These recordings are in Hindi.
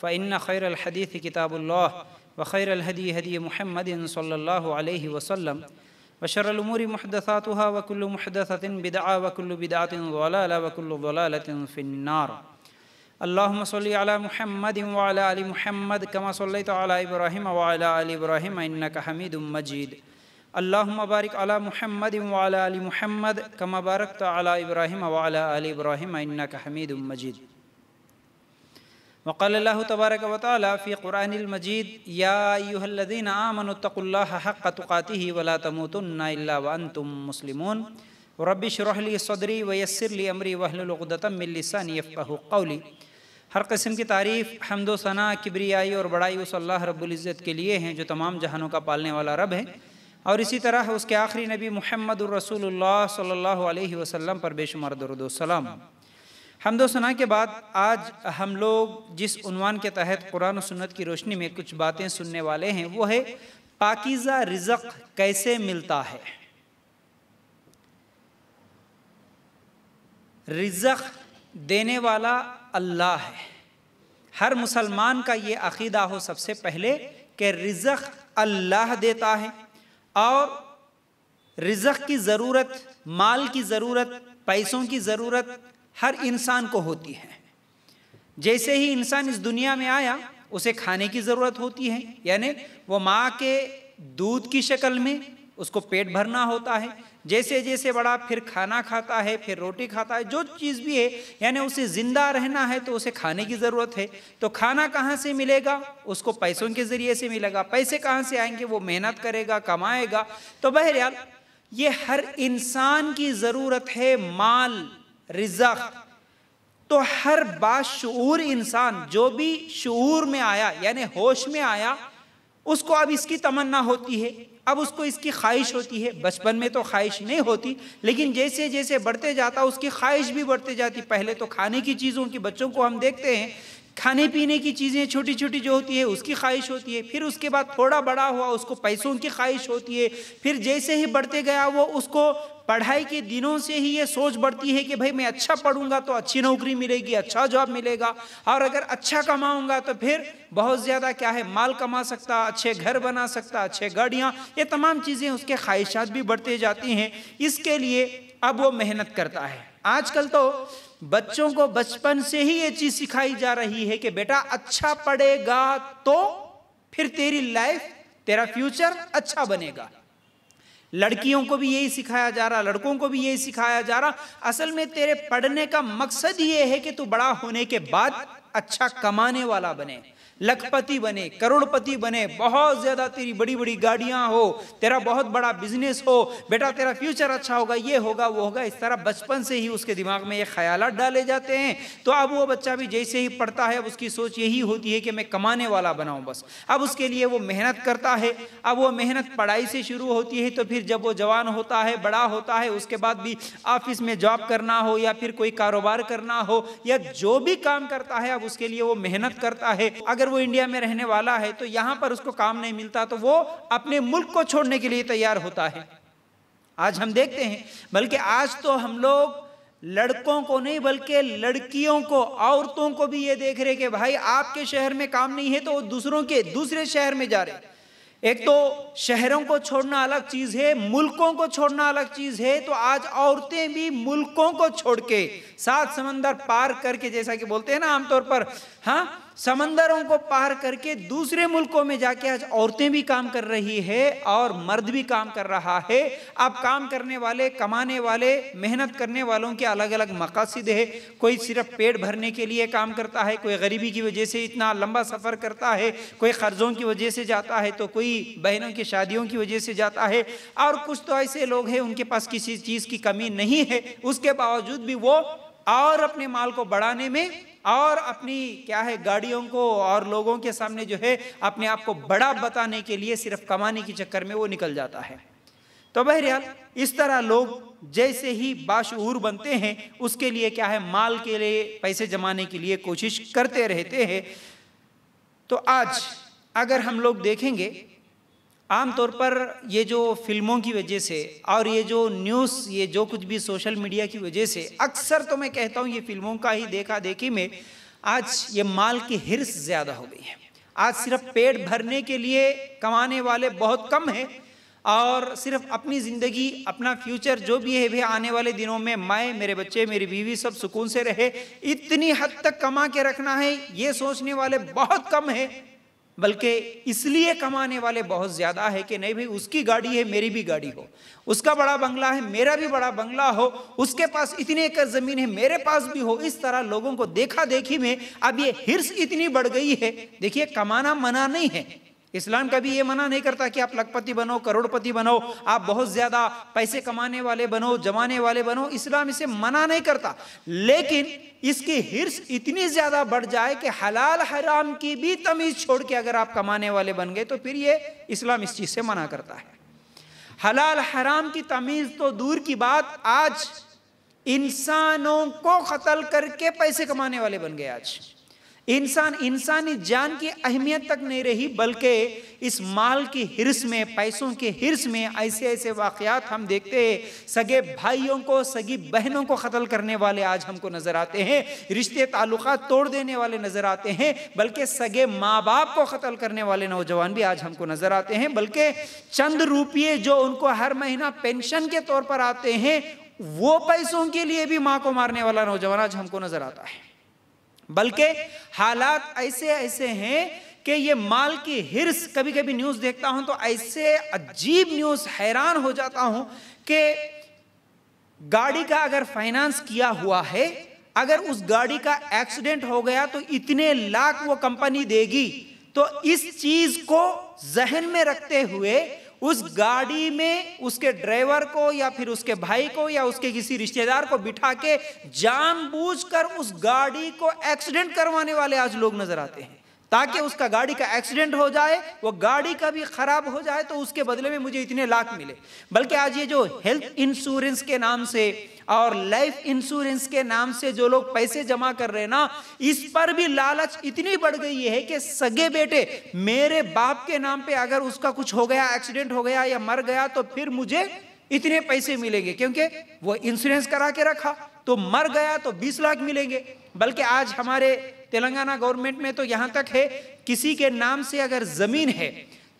فإن خير الحديث كتاب الله وخير الهدي هدي محمد صلى الله عليه وسلم وشر الأمور محدثاتها وكل محدثة بدعة وكل بدعة ضلالة وكل ضلالة في النار اللهم صل على محمد وعلى آل محمد كما صليت على إبراهيم وعلى آل إبراهيم إنك حميد مجيد اللهم بارك على محمد وعلى آل محمد كما باركت على إبراهيم وعلى آل إبراهيم إنك حميد مجيد وانتم مسلمون वाली اشرح यादीन صدري वला لي तुम واحلل रबिशरहली सदरी لساني अमरी قولي हर कस्म की तारीफ़ हमदोसना किबरियाई और बड़ाई उस अल्लाह रब्ज़त के लिए हैं जो तमाम जहानों का पालने वाला रब है और इसी तरह उसके आखिरी नबी महमदरसूल रसूलुल्लाह सल्लल्लाहु अलैहि वसल्लम पर बेशुमार दरुदोसलाम दो सुना के बाद आज हम लोग जिस उनवान के तहत कुरान और सुन्नत की रोशनी में कुछ बातें सुनने वाले हैं वो है पाकिज़ा रिजक कैसे मिलता है रिजक देने वाला अल्लाह है हर मुसलमान का ये अकीदा हो सबसे पहले कि रिजक अल्लाह देता है और रिजक की ज़रूरत माल की ज़रूरत पैसों की ज़रूरत हर इंसान को होती है जैसे ही इंसान इस दुनिया में आया उसे खाने की ज़रूरत होती है यानी वो माँ के दूध की शक्ल में उसको पेट भरना होता है जैसे जैसे बड़ा फिर खाना खाता है फिर रोटी खाता है जो चीज़ भी है यानी उसे ज़िंदा रहना है तो उसे खाने की ज़रूरत है तो खाना कहाँ से मिलेगा उसको पैसों के ज़रिए से मिलेगा पैसे कहाँ से आएंगे वो मेहनत करेगा कमाएगा तो बहरहाल ये हर इंसान की ज़रूरत है माल रिजक तो हर बाशूर इंसान जो भी शूर में आया यानी होश में आया उसको अब इसकी तमन्ना होती है अब उसको इसकी ख्वाहिश होती है बचपन में तो ख्वाहिश नहीं होती लेकिन जैसे जैसे बढ़ते जाता उसकी ख्वाहिश भी बढ़ते जाती पहले तो खाने की चीज़ों की बच्चों को हम देखते हैं खाने पीने की चीज़ें छोटी छोटी जो होती है उसकी ख्वाहिश होती है फिर उसके बाद थोड़ा बड़ा हुआ उसको पैसों की ख्वाहिश होती है फिर जैसे ही बढ़ते गया वो उसको पढ़ाई के दिनों से ही ये सोच बढ़ती है कि भाई मैं अच्छा पढ़ूंगा तो अच्छी नौकरी मिलेगी अच्छा जॉब मिलेगा और अगर अच्छा कमाऊंगा तो फिर बहुत ज़्यादा क्या है माल कमा सकता अच्छे घर बना सकता अच्छे गाड़ियाँ ये तमाम चीज़ें उसके ख्वाहिशात भी बढ़ते जाती हैं इसके लिए अब वो मेहनत करता है आजकल तो बच्चों को बचपन से ही ये चीज सिखाई जा रही है कि बेटा अच्छा पढ़ेगा तो फिर तेरी लाइफ तेरा फ्यूचर अच्छा बनेगा लड़कियों को भी यही सिखाया जा रहा लड़कों को भी यही सिखाया जा रहा असल में तेरे पढ़ने का मकसद ये है कि तू बड़ा होने के बाद अच्छा कमाने वाला बने लखपति बने करोड़पति बने बहुत ज़्यादा तेरी बड़ी बड़ी गाड़ियां हो तेरा बहुत बड़ा बिजनेस हो बेटा तेरा फ्यूचर अच्छा होगा ये होगा वो होगा इस तरह बचपन से ही उसके दिमाग में ये ख्याल डाले जाते हैं तो अब वो बच्चा भी जैसे ही पढ़ता है अब उसकी सोच यही होती है कि मैं कमाने वाला बनाऊँ बस अब उसके लिए वो मेहनत करता है अब वो मेहनत पढ़ाई से शुरू होती है तो फिर जब वो जवान होता है बड़ा होता है उसके बाद भी ऑफिस में जॉब करना हो या फिर कोई कारोबार करना हो या जो भी काम करता है अब उसके लिए वो मेहनत करता है अगर वो इंडिया में रहने वाला है तो यहां पर उसको काम नहीं मिलता तो वो अपने मुल्क को छोड़ने के लिए तैयार होता है आज हम देखते हैं बल्कि आज तो हम लोग लड़कों को नहीं बल्कि लड़कियों को औरतों को भी ये देख रहे कि भाई आपके शहर में काम नहीं है तो वो दूसरों के दूसरे शहर में जा रहे एक तो शहरों को छोड़ना अलग चीज है मुल्कों को छोड़ना अलग चीज है तो आज औरतें भी मुल्कों को छोड़ के सात समंदर पार करके जैसा कि बोलते हैं ना आमतौर पर हाँ समंदरों को पार करके दूसरे मुल्कों में जाके आज औरतें भी काम कर रही है और मर्द भी काम कर रहा है अब काम करने वाले कमाने वाले मेहनत करने वालों के अलग अलग मकासद है कोई सिर्फ पेट भरने के लिए काम करता है कोई गरीबी की वजह से इतना लंबा सफ़र करता है कोई कर्ज़ों की वजह से जाता है तो कोई बहनों की शादियों की वजह से जाता है और कुछ तो ऐसे लोग हैं उनके पास किसी चीज़ की कमी नहीं है उसके बावजूद भी वो और अपने माल को बढ़ाने में और अपनी क्या है गाड़ियों को और लोगों के सामने जो है अपने आप को बड़ा बताने के लिए सिर्फ कमाने के चक्कर में वो निकल जाता है तो बहरहाल इस तरह लोग जैसे ही बाशूर बनते हैं उसके लिए क्या है माल के लिए पैसे जमाने के लिए कोशिश करते रहते हैं तो आज अगर हम लोग देखेंगे आमतौर पर ये जो फिल्मों की वजह से और ये जो न्यूज़ ये जो कुछ भी सोशल मीडिया की वजह से अक्सर तो मैं कहता हूँ ये फिल्मों का ही देखा देखी में आज ये माल की हिरस ज़्यादा हो गई है आज सिर्फ पेट भरने के लिए कमाने वाले बहुत कम हैं और सिर्फ अपनी ज़िंदगी अपना फ्यूचर जो भी है भैया आने वाले दिनों में मैं मेरे बच्चे मेरी बीवी सब सुकून से रहे इतनी हद तक कमा के रखना है ये सोचने वाले बहुत कम है बल्कि इसलिए कमाने वाले बहुत ज़्यादा है कि नहीं भाई उसकी गाड़ी है मेरी भी गाड़ी हो उसका बड़ा बंगला है मेरा भी बड़ा बंगला हो उसके पास इतने एकड़ ज़मीन है मेरे पास भी हो इस तरह लोगों को देखा देखी में अब ये हिर्स इतनी बढ़ गई है देखिए कमाना मना नहीं है इस्लाम कभी ये मना नहीं करता कि आप लखपति बनो करोड़पति बनो आप बहुत ज्यादा पैसे कमाने वाले बनो जमाने वाले बनो इस्लाम इसे मना नहीं करता लेकिन इसकी हिर्स इतनी ज्यादा बढ़ जाए कि हलाल हराम की भी तमीज छोड़ के अगर आप कमाने वाले बन गए तो फिर ये इस्लाम इस चीज से मना करता है हलाल हराम की तमीज तो दूर की बात आज इंसानों को कतल करके पैसे कमाने वाले बन गए आज इंसान इंसानी जान की अहमियत तक नहीं रही बल्कि इस माल की हिरस में पैसों के हिरस में ऐसे ऐसे वाकयात हम देखते हैं सगे भाइयों को सगी बहनों को कत्ल करने वाले आज हमको नज़र आते हैं रिश्ते ताल्लुक तोड़ देने वाले नज़र आते हैं बल्कि सगे माँ बाप को कत्ल करने वाले नौजवान भी आज हमको नज़र आते हैं बल्कि चंद रुपये जो उनको हर महीना पेंशन के तौर पर आते हैं वो पैसों के लिए भी माँ को मारने वाला नौजवान आज हमको नज़र आता है बल्कि हालात ऐसे ऐसे हैं कि ये माल की हिरस कभी कभी न्यूज़ देखता हूं तो ऐसे अजीब न्यूज़ हैरान हो जाता हूं कि गाड़ी का अगर फाइनेंस किया हुआ है अगर उस गाड़ी का एक्सीडेंट हो गया तो इतने लाख वो कंपनी देगी तो इस चीज़ को जहन में रखते हुए उस गाड़ी में उसके ड्राइवर को या फिर उसके भाई को या उसके किसी रिश्तेदार को बिठा के जानबूझकर उस गाड़ी को एक्सीडेंट करवाने वाले आज लोग नजर आते हैं ताकि उसका गाड़ी का एक्सीडेंट हो जाए वो गाड़ी का भी ख़राब हो जाए तो उसके बदले में मुझे इतने लाख मिले बल्कि आज ये जो हेल्थ इंश्योरेंस के नाम से और लाइफ इंश्योरेंस के नाम से जो लोग पैसे जमा कर रहे हैं ना इस पर भी लालच इतनी बढ़ गई है कि सगे बेटे मेरे बाप के नाम पे अगर उसका कुछ हो गया एक्सीडेंट हो गया या मर गया तो फिर मुझे इतने पैसे मिलेंगे क्योंकि वो इंश्योरेंस करा के रखा तो मर गया तो बीस लाख मिलेंगे बल्कि आज हमारे तेलंगाना गवर्नमेंट में तो यहाँ तक है किसी के नाम से अगर ज़मीन है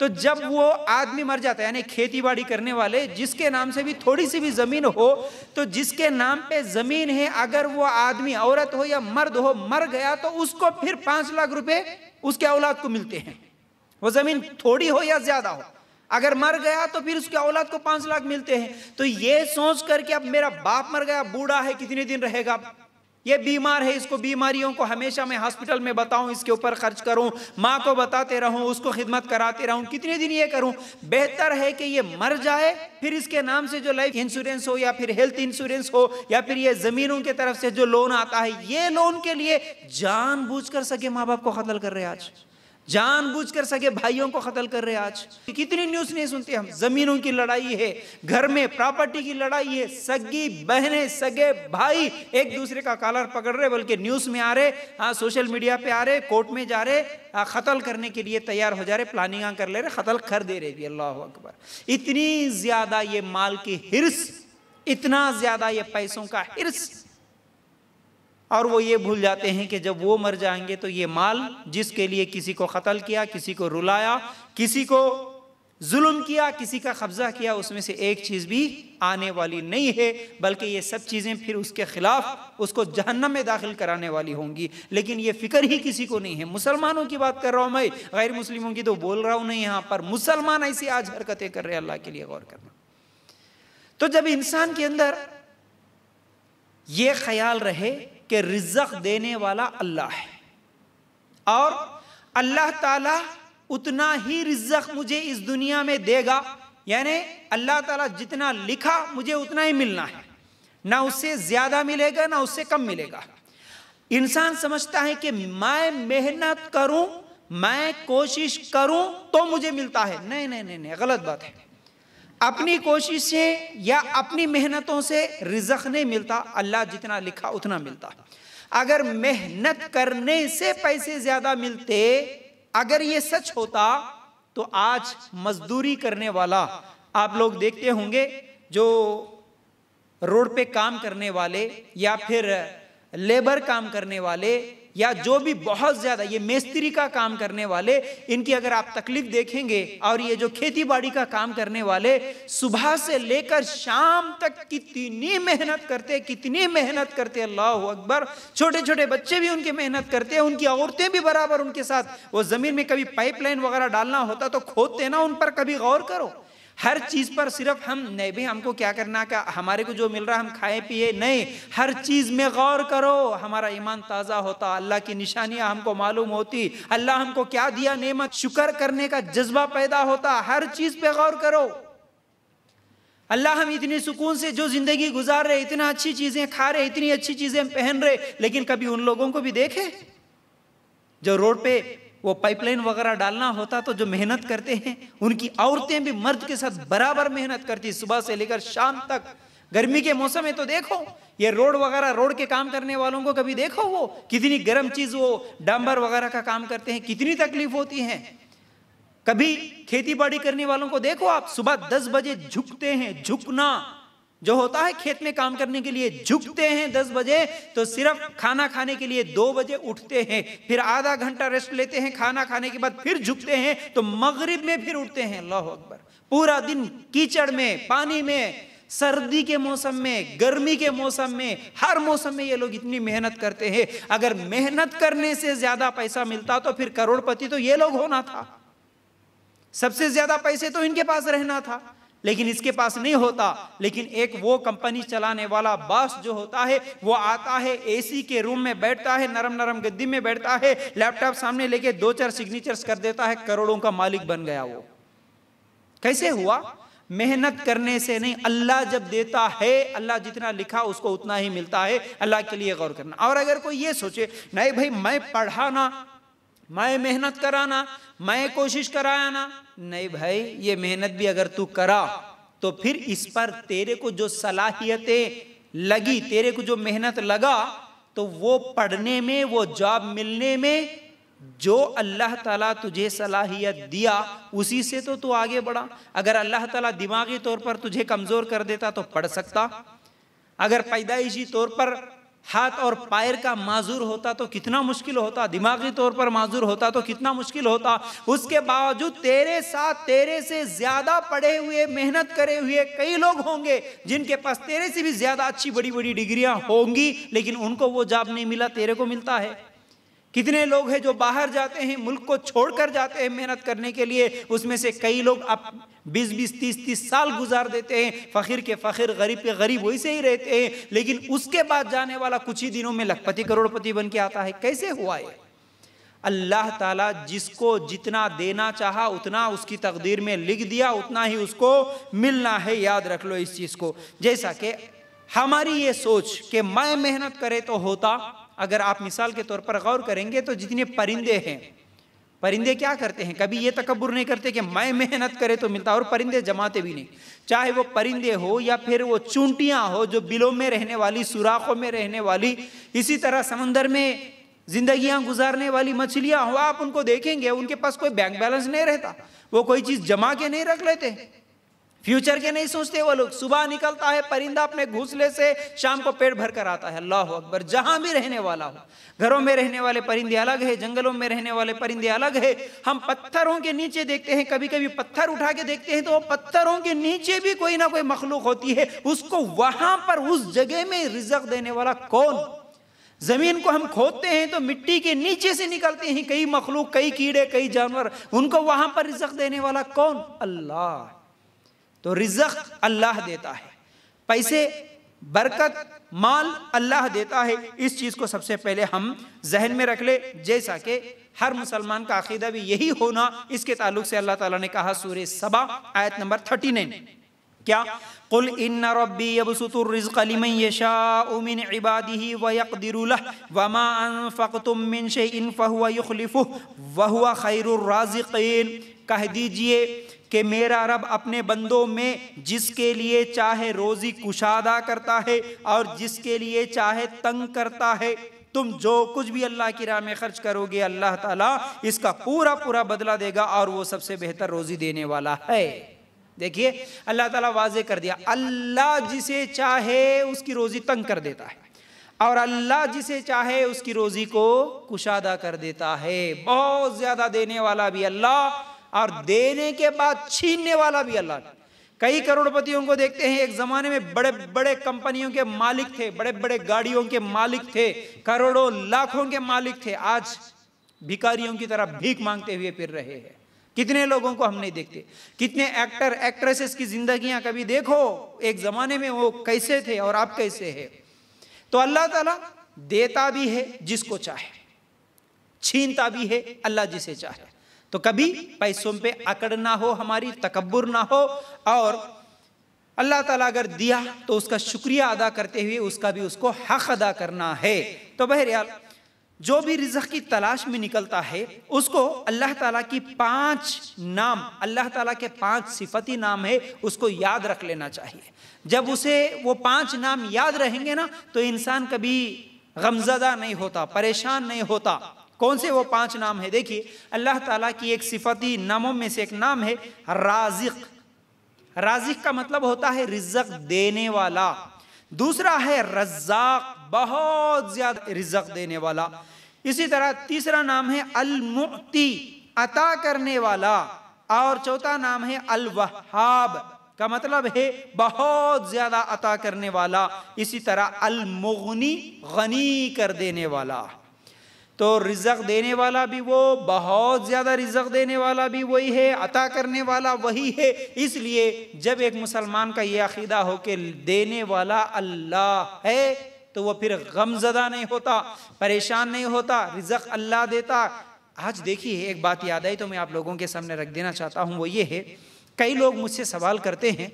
तो जब वो आदमी मर जाता है यानी खेती बाड़ी करने वाले जिसके नाम से भी थोड़ी सी भी ज़मीन हो तो जिसके नाम पे ज़मीन है अगर वो आदमी औरत हो या मर्द हो मर गया तो उसको फिर पांच लाख रुपए उसके औलाद को मिलते हैं वो ज़मीन थोड़ी हो या ज़्यादा हो अगर मर गया तो फिर उसके औलाद को पांच लाख मिलते हैं तो ये सोच करके अब मेरा बाप मर गया बूढ़ा है कितने दिन रहेगा ये बीमार है इसको बीमारियों को हमेशा मैं हॉस्पिटल में बताऊं इसके ऊपर खर्च करूं माँ को बताते रहूं उसको खिदमत कराते रहूं कितने दिन ये करूं बेहतर है कि ये मर जाए फिर इसके नाम से जो लाइफ इंश्योरेंस हो या फिर हेल्थ इंश्योरेंस हो या फिर ये जमीनों की तरफ से जो लोन आता है ये लोन के लिए जान बूझ सगे माँ बाप को कतल कर रहे आज जानबूझकर सगे भाइयों को कत्ल कर रहे आज कितनी न्यूज नहीं सुनते हम जमीनों की लड़ाई है घर में प्रॉपर्टी की लड़ाई है सगी बहनें सगे भाई एक दूसरे का कालर पकड़ रहे बल्कि न्यूज में आ रहे हाँ सोशल मीडिया पे आ रहे कोर्ट में जा रहे हाँ, कतल करने के लिए तैयार हो जा रहे प्लानिंग कर ले रहे कतल कर दे रहे अल्लाह अकबर इतनी ज्यादा ये माल की हिरस इतना ज्यादा ये पैसों का हिरस और वो ये भूल जाते हैं कि जब वो मर जाएंगे तो ये माल जिसके लिए किसी को कत्ल किया किसी को रुलाया किसी को जुल्म किया किसी का कब्जा किया उसमें से एक चीज़ भी आने वाली नहीं है बल्कि ये सब चीज़ें फिर उसके खिलाफ उसको जहन्नम में दाखिल कराने वाली होंगी लेकिन ये फिक्र ही किसी को नहीं है मुसलमानों की बात कर रहा हूं मैं गैर मुस्लिमों की तो बोल रहा हूं नहीं यहां पर मुसलमान ऐसी आज हरकतें कर रहे हैं अल्लाह के लिए गौर करना तो जब इंसान के अंदर ये ख्याल रहे कि रिजक देने वाला अल्लाह है और अल्लाह ताला उतना ही रिजक मुझे इस दुनिया में देगा यानी अल्लाह ताला जितना लिखा मुझे उतना ही मिलना है ना उससे ज़्यादा मिलेगा ना उससे कम मिलेगा इंसान समझता है कि मैं मेहनत करूं मैं कोशिश करूं तो मुझे मिलता है नहीं नहीं नहीं नहीं गलत बात है अपनी कोशिश से या अपनी मेहनतों से रिजक नहीं मिलता अल्लाह जितना लिखा उतना मिलता अगर मेहनत करने से पैसे ज्यादा मिलते अगर ये सच होता तो आज मजदूरी करने वाला आप लोग देखते होंगे जो रोड पे काम करने वाले या फिर लेबर काम करने वाले या जो भी बहुत ज़्यादा ये मेस्त्री का काम करने वाले इनकी अगर आप तकलीफ देखेंगे और ये जो खेती बाड़ी का काम करने वाले सुबह से लेकर शाम तक कितनी मेहनत करते कितनी मेहनत करते अल्लाह अकबर छोटे छोटे बच्चे भी उनकी मेहनत करते हैं उनकी औरतें भी बराबर उनके साथ वो ज़मीन में कभी पाइपलाइन वगैरह डालना होता तो खोदते ना उन पर कभी गौर करो हर चीज़ पर सिर्फ हम नहीं भाई हमको क्या करना का हमारे को जो मिल रहा हम खाए पिए नहीं हर चीज़ में गौर करो हमारा ईमान ताज़ा होता अल्लाह की निशानियां हमको मालूम होती अल्लाह हमको क्या दिया नेमत शुक्र करने का जज्बा पैदा होता हर चीज़ पे गौर करो अल्लाह हम इतने सुकून से जो ज़िंदगी गुजार रहे इतना अच्छी चीज़ें खा रहे इतनी अच्छी चीज़ें पहन रहे लेकिन कभी उन लोगों को भी देखे जो रोड पे वो पाइपलाइन वगैरह डालना होता तो जो मेहनत करते हैं उनकी औरतें भी मर्द के साथ बराबर मेहनत करती सुबह से लेकर शाम तक गर्मी के मौसम में तो देखो ये रोड वगैरह रोड के काम करने वालों को कभी देखो वो कितनी गर्म चीज वो डांबर वगैरह का काम करते हैं कितनी तकलीफ होती है कभी खेती बाड़ी करने वालों को देखो आप सुबह दस बजे झुकते हैं झुकना जो होता है खेत में काम करने के लिए झुकते हैं दस बजे तो सिर्फ खाना खाने के लिए दो बजे उठते हैं फिर आधा घंटा रेस्ट लेते हैं खाना खाने के बाद फिर झुकते हैं तो मगरिब में फिर उठते हैं अल्लाह अकबर पूरा दिन कीचड़ में पानी में सर्दी के मौसम में गर्मी के मौसम में हर मौसम में ये लोग इतनी मेहनत करते हैं अगर मेहनत करने से ज्यादा पैसा मिलता तो फिर करोड़पति तो ये लोग होना था सबसे ज्यादा पैसे तो इनके पास रहना था लेकिन इसके पास नहीं होता लेकिन एक वो कंपनी चलाने वाला बॉस जो होता है वो आता है एसी के रूम में बैठता है नरम नरम गद्दी में बैठता है लैपटॉप सामने लेके दो चार सिग्नेचर्स कर देता है करोड़ों का मालिक बन गया वो कैसे हुआ मेहनत करने से नहीं अल्लाह जब देता है अल्लाह जितना लिखा उसको उतना ही मिलता है अल्लाह के लिए गौर करना और अगर कोई ये सोचे नहीं भाई मैं पढ़ाना मैं मेहनत कराना मैं कोशिश कराना नहीं भाई ये मेहनत भी अगर तू करा तो फिर इस पर तेरे को जो सलाहियतें लगी तेरे को जो मेहनत लगा तो वो पढ़ने में वो जॉब मिलने में जो अल्लाह ताला तुझे सलाहियत दिया उसी से तो तू आगे बढ़ा अगर अल्लाह ताला दिमागी तौर पर तुझे कमज़ोर कर देता तो पढ़ सकता अगर पैदाइशी तौर पर हाथ और पैर का माजूर होता तो कितना मुश्किल होता दिमागी तौर पर माजूर होता तो कितना मुश्किल होता उसके बावजूद तेरे साथ तेरे से ज़्यादा पढ़े हुए मेहनत करे हुए कई लोग होंगे जिनके पास तेरे से भी ज़्यादा अच्छी बड़ी बड़ी डिग्रियां होंगी लेकिन उनको वो जॉब नहीं मिला तेरे को मिलता है कितने लोग हैं जो बाहर जाते हैं मुल्क को छोड़कर जाते हैं मेहनत करने के लिए उसमें से कई लोग अब बीस बीस तीस तीस साल गुजार देते हैं फखिर के फखिर गरीब के गरीब वैसे ही रहते हैं लेकिन उसके बाद जाने वाला कुछ ही दिनों में लखपति करोड़पति बन के आता है कैसे हुआ है अल्लाह ताला जिसको जितना देना चाहा उतना उसकी तकदीर में लिख दिया उतना ही उसको मिलना है याद रख लो इस चीज़ को जैसा कि हमारी ये सोच कि मैं मेहनत करे तो होता अगर आप मिसाल के तौर पर गौर करेंगे तो जितने परिंदे हैं परिंदे क्या करते हैं कभी ये तकबर नहीं करते कि मैं मेहनत करे तो मिलता और परिंदे जमाते भी नहीं चाहे वो परिंदे हो या फिर वो चूंटियाँ हो जो बिलों में रहने वाली सुराखों में रहने वाली इसी तरह समंदर में जिंदगियां गुजारने वाली मछलियां हो आप उनको देखेंगे उनके पास कोई बैंक बैलेंस नहीं रहता वो कोई चीज़ जमा के नहीं रख लेते फ्यूचर के नहीं सोचते वो लोग सुबह निकलता है परिंदा अपने घोंसले से शाम को पेट भर कर आता है अल्लाह अकबर जहां भी रहने वाला हो घरों में रहने वाले परिंदे अलग है जंगलों में रहने वाले परिंदे अलग है हम पत्थरों के नीचे देखते हैं कभी कभी पत्थर उठा के देखते हैं तो पत्थरों के नीचे भी कोई ना कोई मखलूक होती है उसको वहां पर उस जगह में रिजक देने वाला कौन जमीन को हम खोदते हैं तो मिट्टी के नीचे से निकलते हैं कई मखलूक कई कीड़े कई जानवर उनको वहां पर रिजक देने वाला कौन अल्लाह तो रिजक अल्लाह देता है पैसे बरकत माल अल्लाह देता है इस चीज़ को सबसे पहले हम जहन में रख ले जैसा कि हर मुसलमान का अकीदा भी यही होना इसके ताल्लुक से अल्लाह ताला ने कहा सूर्य सबा आयत नंबर थर्टी नाइन क्या कुल इन रबी यबसतुर्रिज़्क़लिम यशाउ मिन इबादिही व यक़दिरु लह व मा अनफ़क़तुम मिन शैइन फहुव युख़लिफुह व हुव खैरुर राज़िक़ीन कह दीजिए कि मेरा रब अपने बंदों में जिसके लिए चाहे रोज़ी कुशादा करता है और जिसके लिए चाहे तंग करता है तुम जो कुछ भी अल्लाह की राह में खर्च करोगे अल्लाह ताला इसका पूरा पूरा बदला देगा और वो सबसे बेहतर रोज़ी देने वाला है देखिए अल्लाह ताला वाजे कर दिया अल्लाह जिसे चाहे उसकी रोज़ी तंग कर देता है और अल्लाह जिसे चाहे उसकी रोज़ी को कुशादा कर देता है बहुत ज़्यादा देने वाला भी अल्लाह और देने के बाद छीनने वाला भी अल्लाह कई करोड़पतियों को देखते हैं एक जमाने में बड़े बड़े कंपनियों के मालिक थे बड़े बड़े गाड़ियों के मालिक थे करोड़ों लाखों के मालिक थे आज भिकारियों की तरह भीख मांगते हुए फिर रहे हैं कितने लोगों को हम नहीं देखते कितने एक्टर एक्ट्रेसेस की जिंदगियां कभी देखो एक जमाने में वो कैसे थे और आप कैसे हैं तो अल्लाह ताला देता भी है जिसको चाहे छीनता भी है अल्लाह जिसे चाहे तो कभी पैसों पे अकड़ ना हो हमारी तकबर ना हो और अल्लाह ताला अगर दिया तो उसका शुक्रिया अदा करते हुए उसका भी उसको हक अदा करना है तो बहरहाल जो भी रिजक की तलाश में निकलता है उसको अल्लाह ताला की पांच नाम अल्लाह ताला के पांच सिफती नाम है उसको याद रख लेना चाहिए जब उसे वो पांच नाम याद रहेंगे ना तो इंसान कभी गमजदा नहीं होता परेशान नहीं होता कौन से वो पांच नाम है देखिए अल्लाह ताला की एक सिफती नामों में से एक नाम है राजिक राजिक का मतलब होता है रिजक देने वाला दूसरा है रजाक बहुत ज्यादा रिजक देने वाला इसी तरह तीसरा नाम है अलमुक्ति अता करने वाला और चौथा नाम है अलवहाब का मतलब है बहुत ज्यादा अता करने वाला इसी तरह अलमुगनी गनी कर देने वाला तो रिजक देने वाला भी वो बहुत ज़्यादा रिजक देने वाला भी वही है अता करने वाला वही है इसलिए जब एक मुसलमान का ये अकीदा हो कि देने वाला अल्लाह है तो वह फिर गमजदा नहीं होता परेशान नहीं होता रिजक अल्लाह देता आज देखिए एक बात याद आई तो मैं आप लोगों के सामने रख देना चाहता हूँ वो ये है कई लोग मुझसे सवाल करते हैं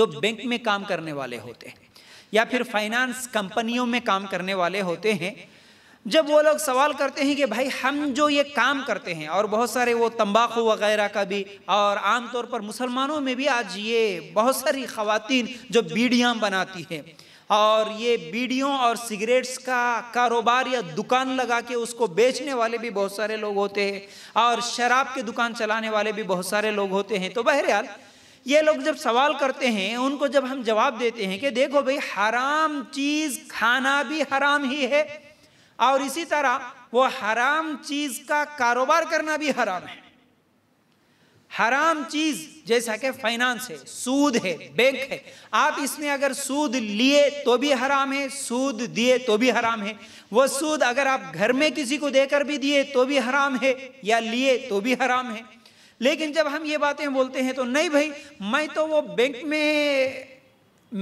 जो बैंक में काम करने वाले होते हैं या फिर फाइनेंस कंपनियों में काम करने वाले होते हैं जब वो लोग सवाल करते हैं कि भाई हम जो ये काम करते हैं और बहुत सारे वो तंबाकू वगैरह का भी और आमतौर पर मुसलमानों में भी आज ये बहुत सारी खातन जो बीड़ियाँ बनाती हैं और ये बीड़ियों और सिगरेट्स का कारोबार या दुकान लगा के उसको बेचने वाले भी बहुत सारे लोग होते हैं और शराब के दुकान चलाने वाले भी बहुत सारे लोग होते हैं तो बहरहाल ये लोग जब सवाल करते हैं उनको जब हम जवाब देते हैं कि देखो भाई हराम चीज़ खाना भी हराम ही है और इसी तरह वो हराम चीज का कारोबार करना भी हराम है हराम चीज जैसा कि फाइनेंस है सूद है बैंक है आप इसमें अगर सूद लिए तो भी हराम है सूद दिए तो भी हराम है वो सूद अगर आप घर में किसी को देकर भी दिए तो भी हराम है या लिए तो भी हराम है लेकिन जब हम ये बातें बोलते हैं तो नहीं भाई मैं तो वो बैंक में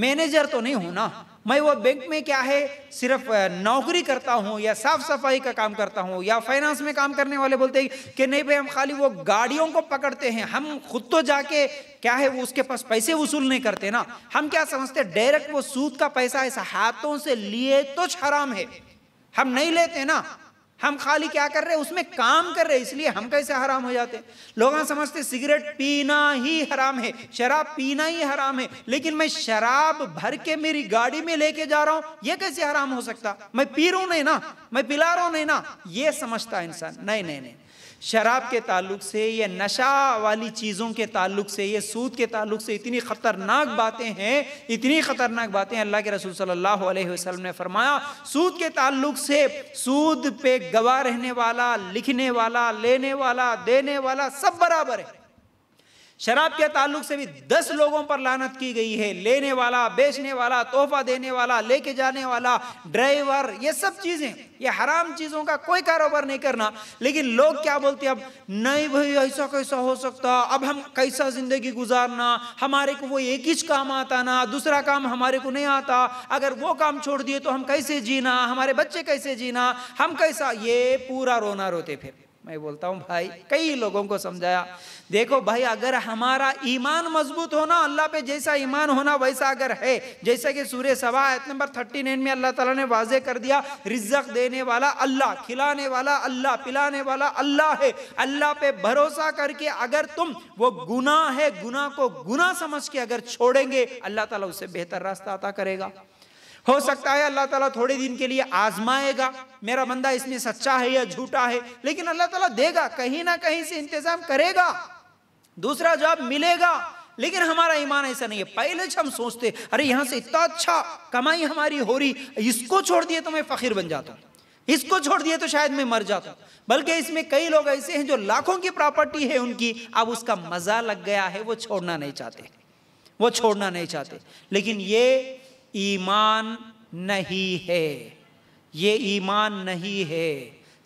मैनेजर तो नहीं हूं ना मैं वो बैंक में क्या है सिर्फ नौकरी करता हूँ या साफ सफाई का काम करता हूँ या फाइनेंस में काम करने वाले बोलते हैं कि नहीं भाई हम खाली वो गाड़ियों को पकड़ते हैं हम खुद तो जाके क्या है वो उसके पास पैसे वसूल नहीं करते ना हम क्या समझते डायरेक्ट वो सूद का पैसा ऐसा हाथों से लिए तो हराम है हम नहीं लेते ना हम खाली क्या कर रहे हैं उसमें काम कर रहे हैं इसलिए हम कैसे हराम हो जाते हैं लोग समझते सिगरेट पीना ही हराम है शराब पीना ही हराम है लेकिन मैं शराब भर के मेरी गाड़ी में लेके जा रहा हूं ये कैसे हराम हो सकता मैं पी रू नहीं ना मैं पिला रहा हूं नहीं ना ये समझता इंसान नहीं नहीं नहीं शराब के ताल्लुक से या नशा वाली चीज़ों के ताल्लुक से या सूद के ताल्लुक से इतनी ख़तरनाक बातें हैं इतनी ख़तरनाक बातें अल्लाह के रसूल सल्लल्लाहु अलैहि वसल्लम ने फरमाया सूद के ताल्लुक से सूद पे गवाह रहने वाला लिखने वाला लेने वाला देने वाला सब बराबर है शराब के ताल्लुक से भी दस लोगों पर लानत की गई है लेने वाला बेचने वाला तोहफा देने वाला लेके जाने वाला ड्राइवर ये सब चीज़ें ये हराम चीज़ों का कोई कारोबार नहीं करना लेकिन लोग क्या बोलते अब नहीं भाई ऐसा कैसा हो सकता अब हम कैसा ज़िंदगी गुजारना हमारे को वो एक ही काम आता ना दूसरा काम हमारे को नहीं आता अगर वो काम छोड़ दिए तो हम कैसे जीना हमारे बच्चे कैसे जीना हम कैसा ये पूरा रोना रोते फिर मैं बोलता हूँ भाई कई लोगों को समझाया देखो भाई अगर हमारा ईमान मजबूत होना अल्लाह पे जैसा ईमान होना वैसा अगर है जैसे कि सूर्य सभा आयत नंबर थर्टी नाइन में अल्लाह ताला ने वाजे कर दिया रिजक देने वाला अल्लाह खिलाने वाला अल्लाह पिलाने वाला अल्लाह है अल्लाह पे भरोसा करके अगर तुम वो गुनाह है गुनाह को गुनाह समझ के अगर छोड़ेंगे अल्लाह ताला उससे बेहतर रास्ता अता करेगा हो सकता है अल्लाह ताला थोड़े दिन के लिए आजमाएगा मेरा बंदा इसमें सच्चा है या झूठा है लेकिन अल्लाह ताला देगा कहीं ना कहीं से इंतजाम करेगा दूसरा जॉब मिलेगा लेकिन हमारा ईमान ऐसा नहीं है पहले से हम सोचते अरे यहां से इतना अच्छा कमाई हमारी हो रही इसको छोड़ दिए तो मैं फ़कीर बन जाता इसको छोड़ दिए तो शायद मैं मर जाता बल्कि इसमें कई लोग ऐसे हैं जो लाखों की प्रॉपर्टी है उनकी अब उसका मज़ा लग गया है वो छोड़ना नहीं चाहते वो छोड़ना नहीं चाहते लेकिन ये ईमान नहीं है ये ईमान नहीं है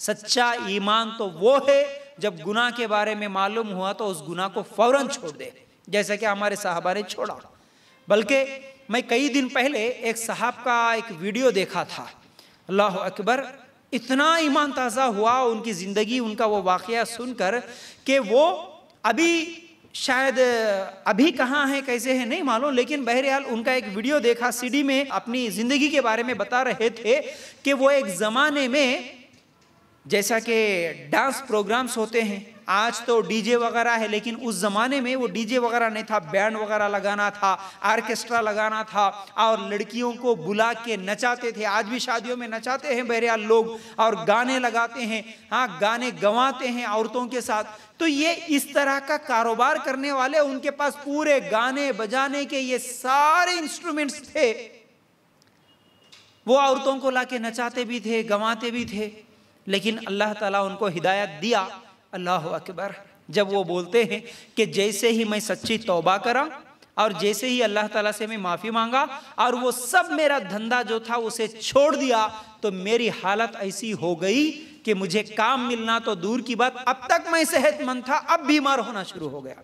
सच्चा ईमान तो वो है जब गुना के बारे में मालूम हुआ तो उस गुना को फौरन छोड़ दे जैसे कि हमारे साहबा ने छोड़ा बल्कि मैं कई दिन पहले एक साहब का एक वीडियो देखा था अल्लाह अकबर इतना ईमान ताज़ा हुआ उनकी ज़िंदगी उनका वो वाक़ सुनकर कि वो अभी शायद अभी कहाँ है कैसे है नहीं मालूम लेकिन बहरहाल उनका एक वीडियो देखा सीडी में अपनी जिंदगी के बारे में बता रहे थे कि वो एक जमाने में जैसा कि डांस प्रोग्राम्स होते हैं आज तो डीजे वगैरह है लेकिन उस ज़माने में वो डीजे वगैरह नहीं था बैंड वगैरह लगाना था आर्केस्ट्रा लगाना था और लड़कियों को बुला के नचाते थे आज भी शादियों में नचाते हैं बहरियाल लोग और गाने लगाते हैं हाँ गाने गंवाते हैं औरतों के साथ तो ये इस तरह का कारोबार करने वाले उनके पास पूरे गाने बजाने के ये सारे इंस्ट्रूमेंट्स थे वो औरतों को लाके नचाते भी थे गंवाते भी थे लेकिन अल्लाह ताला उनको हिदायत दिया अल्लाह अकबर जब वो बोलते हैं कि जैसे ही मैं सच्ची तौबा करा और जैसे ही अल्लाह ताला से मैं माफ़ी मांगा और वो सब मेरा धंधा जो था उसे छोड़ दिया तो मेरी हालत ऐसी हो गई कि मुझे काम मिलना तो दूर की बात अब तक मैं सेहतमंद था अब बीमार होना शुरू हो गया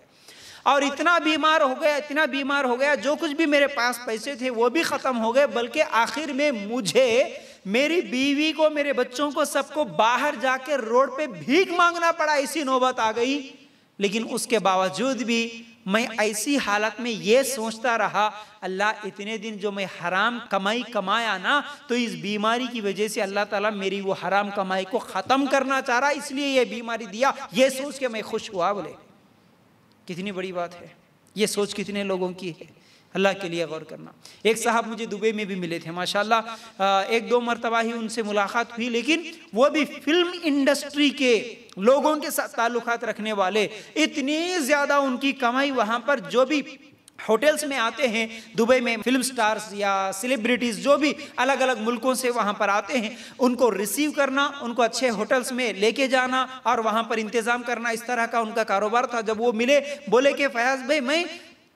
और इतना बीमार हो गया इतना बीमार हो गया जो कुछ भी मेरे पास पैसे थे वो भी ख़त्म हो गए बल्कि आखिर में मुझे मेरी बीवी को मेरे बच्चों को सबको बाहर जाकर रोड पे भीख मांगना पड़ा ऐसी नौबत आ गई लेकिन उसके बावजूद भी मैं ऐसी हालत में ये सोचता रहा अल्लाह इतने दिन जो मैं हराम कमाई कमाया ना तो इस बीमारी की वजह से अल्लाह ताला मेरी वो हराम कमाई को ख़त्म करना चाह रहा इसलिए ये बीमारी दिया ये सोच के मैं खुश हुआ बोले कितनी बड़ी बात है ये सोच कितने लोगों की है अल्लाह के लिए गौर करना एक साहब मुझे दुबई में भी मिले थे माशाल्लाह एक दो मरतबा ही उनसे मुलाकात हुई लेकिन वो भी फिल्म इंडस्ट्री के लोगों के साथ ताल्लुकात रखने वाले इतनी ज़्यादा उनकी कमाई वहाँ पर जो भी होटल्स में आते हैं दुबई में फिल्म स्टार्स या सेलिब्रिटीज़ जो भी अलग अलग मुल्कों से वहाँ पर आते हैं उनको रिसीव करना उनको अच्छे होटल्स में लेके जाना और वहाँ पर इंतज़ाम करना इस तरह का उनका कारोबार था जब वो मिले बोले कि फयाज भाई मैं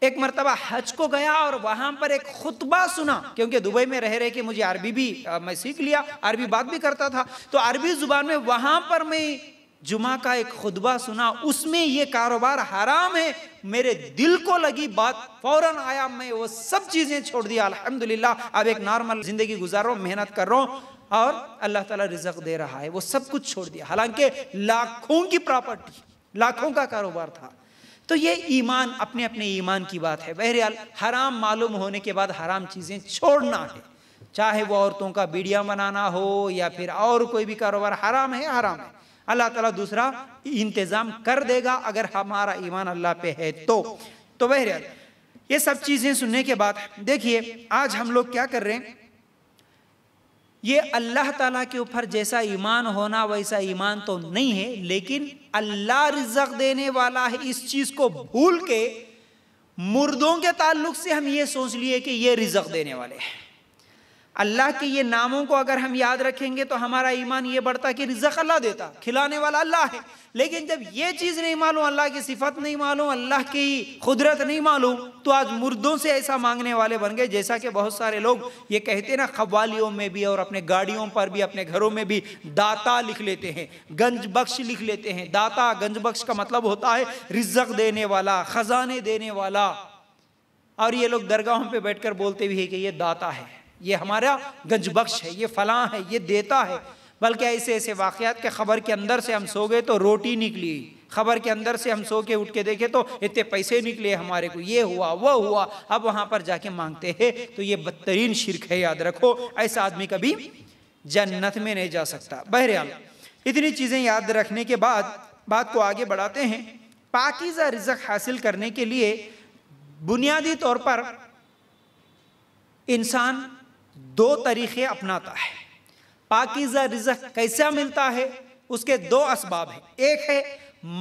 एक मरतबा हज को गया और वहां पर एक खुतबा सुना क्योंकि दुबई में रह रहे कि मुझे अरबी भी आ, मैं सीख लिया अरबी बात भी करता था तो अरबी ज़ुबान में वहां पर मैं जुमा का एक खुतबा सुना उसमें ये कारोबार हराम है मेरे दिल को लगी बात फौरन आया मैं वो सब चीज़ें छोड़ दिया अलहमदुल्ला अब एक नॉर्मल ज़िंदगी गुजार रहा हूँ मेहनत कर रहा हूँ और अल्लाह ताला रिजक दे रहा है वो सब कुछ छोड़ दिया हालांकि लाखों की प्रॉपर्टी लाखों का कारोबार था तो ये ईमान अपने अपने ईमान की बात है बहरहाल हराम मालूम होने के बाद हराम चीज़ें छोड़ना है चाहे वो औरतों का बीड़िया बनाना हो या फिर और कोई भी कारोबार हराम है हराम है अल्लाह ताला दूसरा इंतज़ाम कर देगा अगर हमारा ईमान अल्लाह पे है तो तो बहरहाल ये सब चीज़ें सुनने के बाद देखिए आज हम लोग क्या कर रहे हैं ये अल्लाह ताला के ऊपर जैसा ईमान होना वैसा ईमान तो नहीं है लेकिन अल्लाह रिजक देने वाला है इस चीज़ को भूल के मुर्दों के ताल्लुक से हम ये सोच लिए कि ये रिजक देने वाले हैं अल्लाह के ये नामों को अगर हम याद रखेंगे तो हमारा ईमान ये बढ़ता कि रिजक अल्लाह देता खिलाने वाला अल्लाह है लेकिन जब ये चीज़ नहीं मालूम अल्लाह की सिफत नहीं मालूम अल्लाह की कुदरत नहीं मालूम तो आज मुर्दों से ऐसा मांगने वाले बन गए जैसा कि बहुत सारे लोग ये कहते ना खवालियों में भी और अपने गाड़ियों पर भी अपने घरों में भी दाता लिख लेते हैं गंज बख्श लिख लेते हैं दाता गंज बख्श का मतलब होता है रिजक देने वाला ख़जाने देने वाला और ये लोग दरगाहों बैठ कर बोलते भी है कि ये दाता है ये हमारा गंजबख्श है ये फला है ये देता है बल्कि ऐसे ऐसे वाक़ात के ख़बर के अंदर से हम सो गए तो रोटी निकली खबर के अंदर से हम सो के उठ के देखे तो इतने पैसे निकले हमारे को ये हुआ वो हुआ अब वहाँ पर जाके मांगते हैं तो ये बदतरीन शिरक है याद रखो ऐसा आदमी कभी जन्नत में नहीं जा सकता बहरहाल इतनी चीज़ें याद रखने के बाद बात को आगे बढ़ाते हैं पाकिज़ा रिजक हासिल करने के लिए बुनियादी तौर पर इंसान दो तरीक़े अपनाता है पाकिज़ा रिजक कैसा मिलता है उसके दो असबाब हैं एक है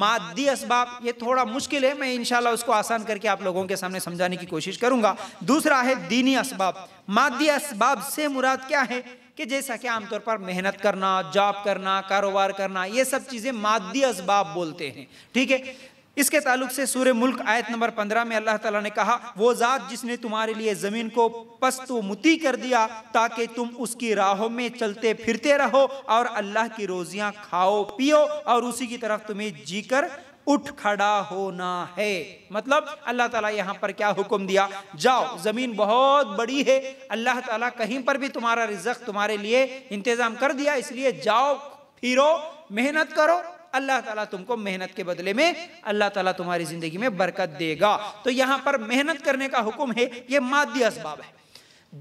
मादी असबाब ये थोड़ा मुश्किल है मैं इंशाल्लाह उसको आसान करके आप लोगों के सामने समझाने की कोशिश करूंगा दूसरा है दीनी असबाब मादी असबाब से मुराद क्या है कि जैसा कि आमतौर पर मेहनत करना जॉब करना कारोबार करना ये सब चीज़ें मादी असबाब बोलते हैं ठीक है इसके ताल्लुक से सूर्य मुल्क आयत नंबर पंद्रह में अल्लाह ताला ने कहा वो ज़ात जिसने तुम्हारे लिए ज़मीन को पस्त मुती कर दिया ताकि तुम उसकी राहों में चलते फिरते रहो और अल्लाह की रोज़ियाँ खाओ पियो और उसी की तरफ तुम्हें जीकर उठ खड़ा होना है मतलब अल्लाह ताला यहाँ पर क्या हुक्म दिया जाओ ज़मीन बहुत बड़ी है अल्लाह ताला कहीं पर भी तुम्हारा रिजक तुम्हारे लिए इंतज़ाम कर दिया इसलिए जाओ फिरो मेहनत करो अल्लाह ताला तुमको मेहनत के बदले में अल्लाह ताला तुम्हारी ज़िंदगी में बरकत देगा तो यहाँ पर मेहनत करने का हुक्म है ये मादी इसबाब है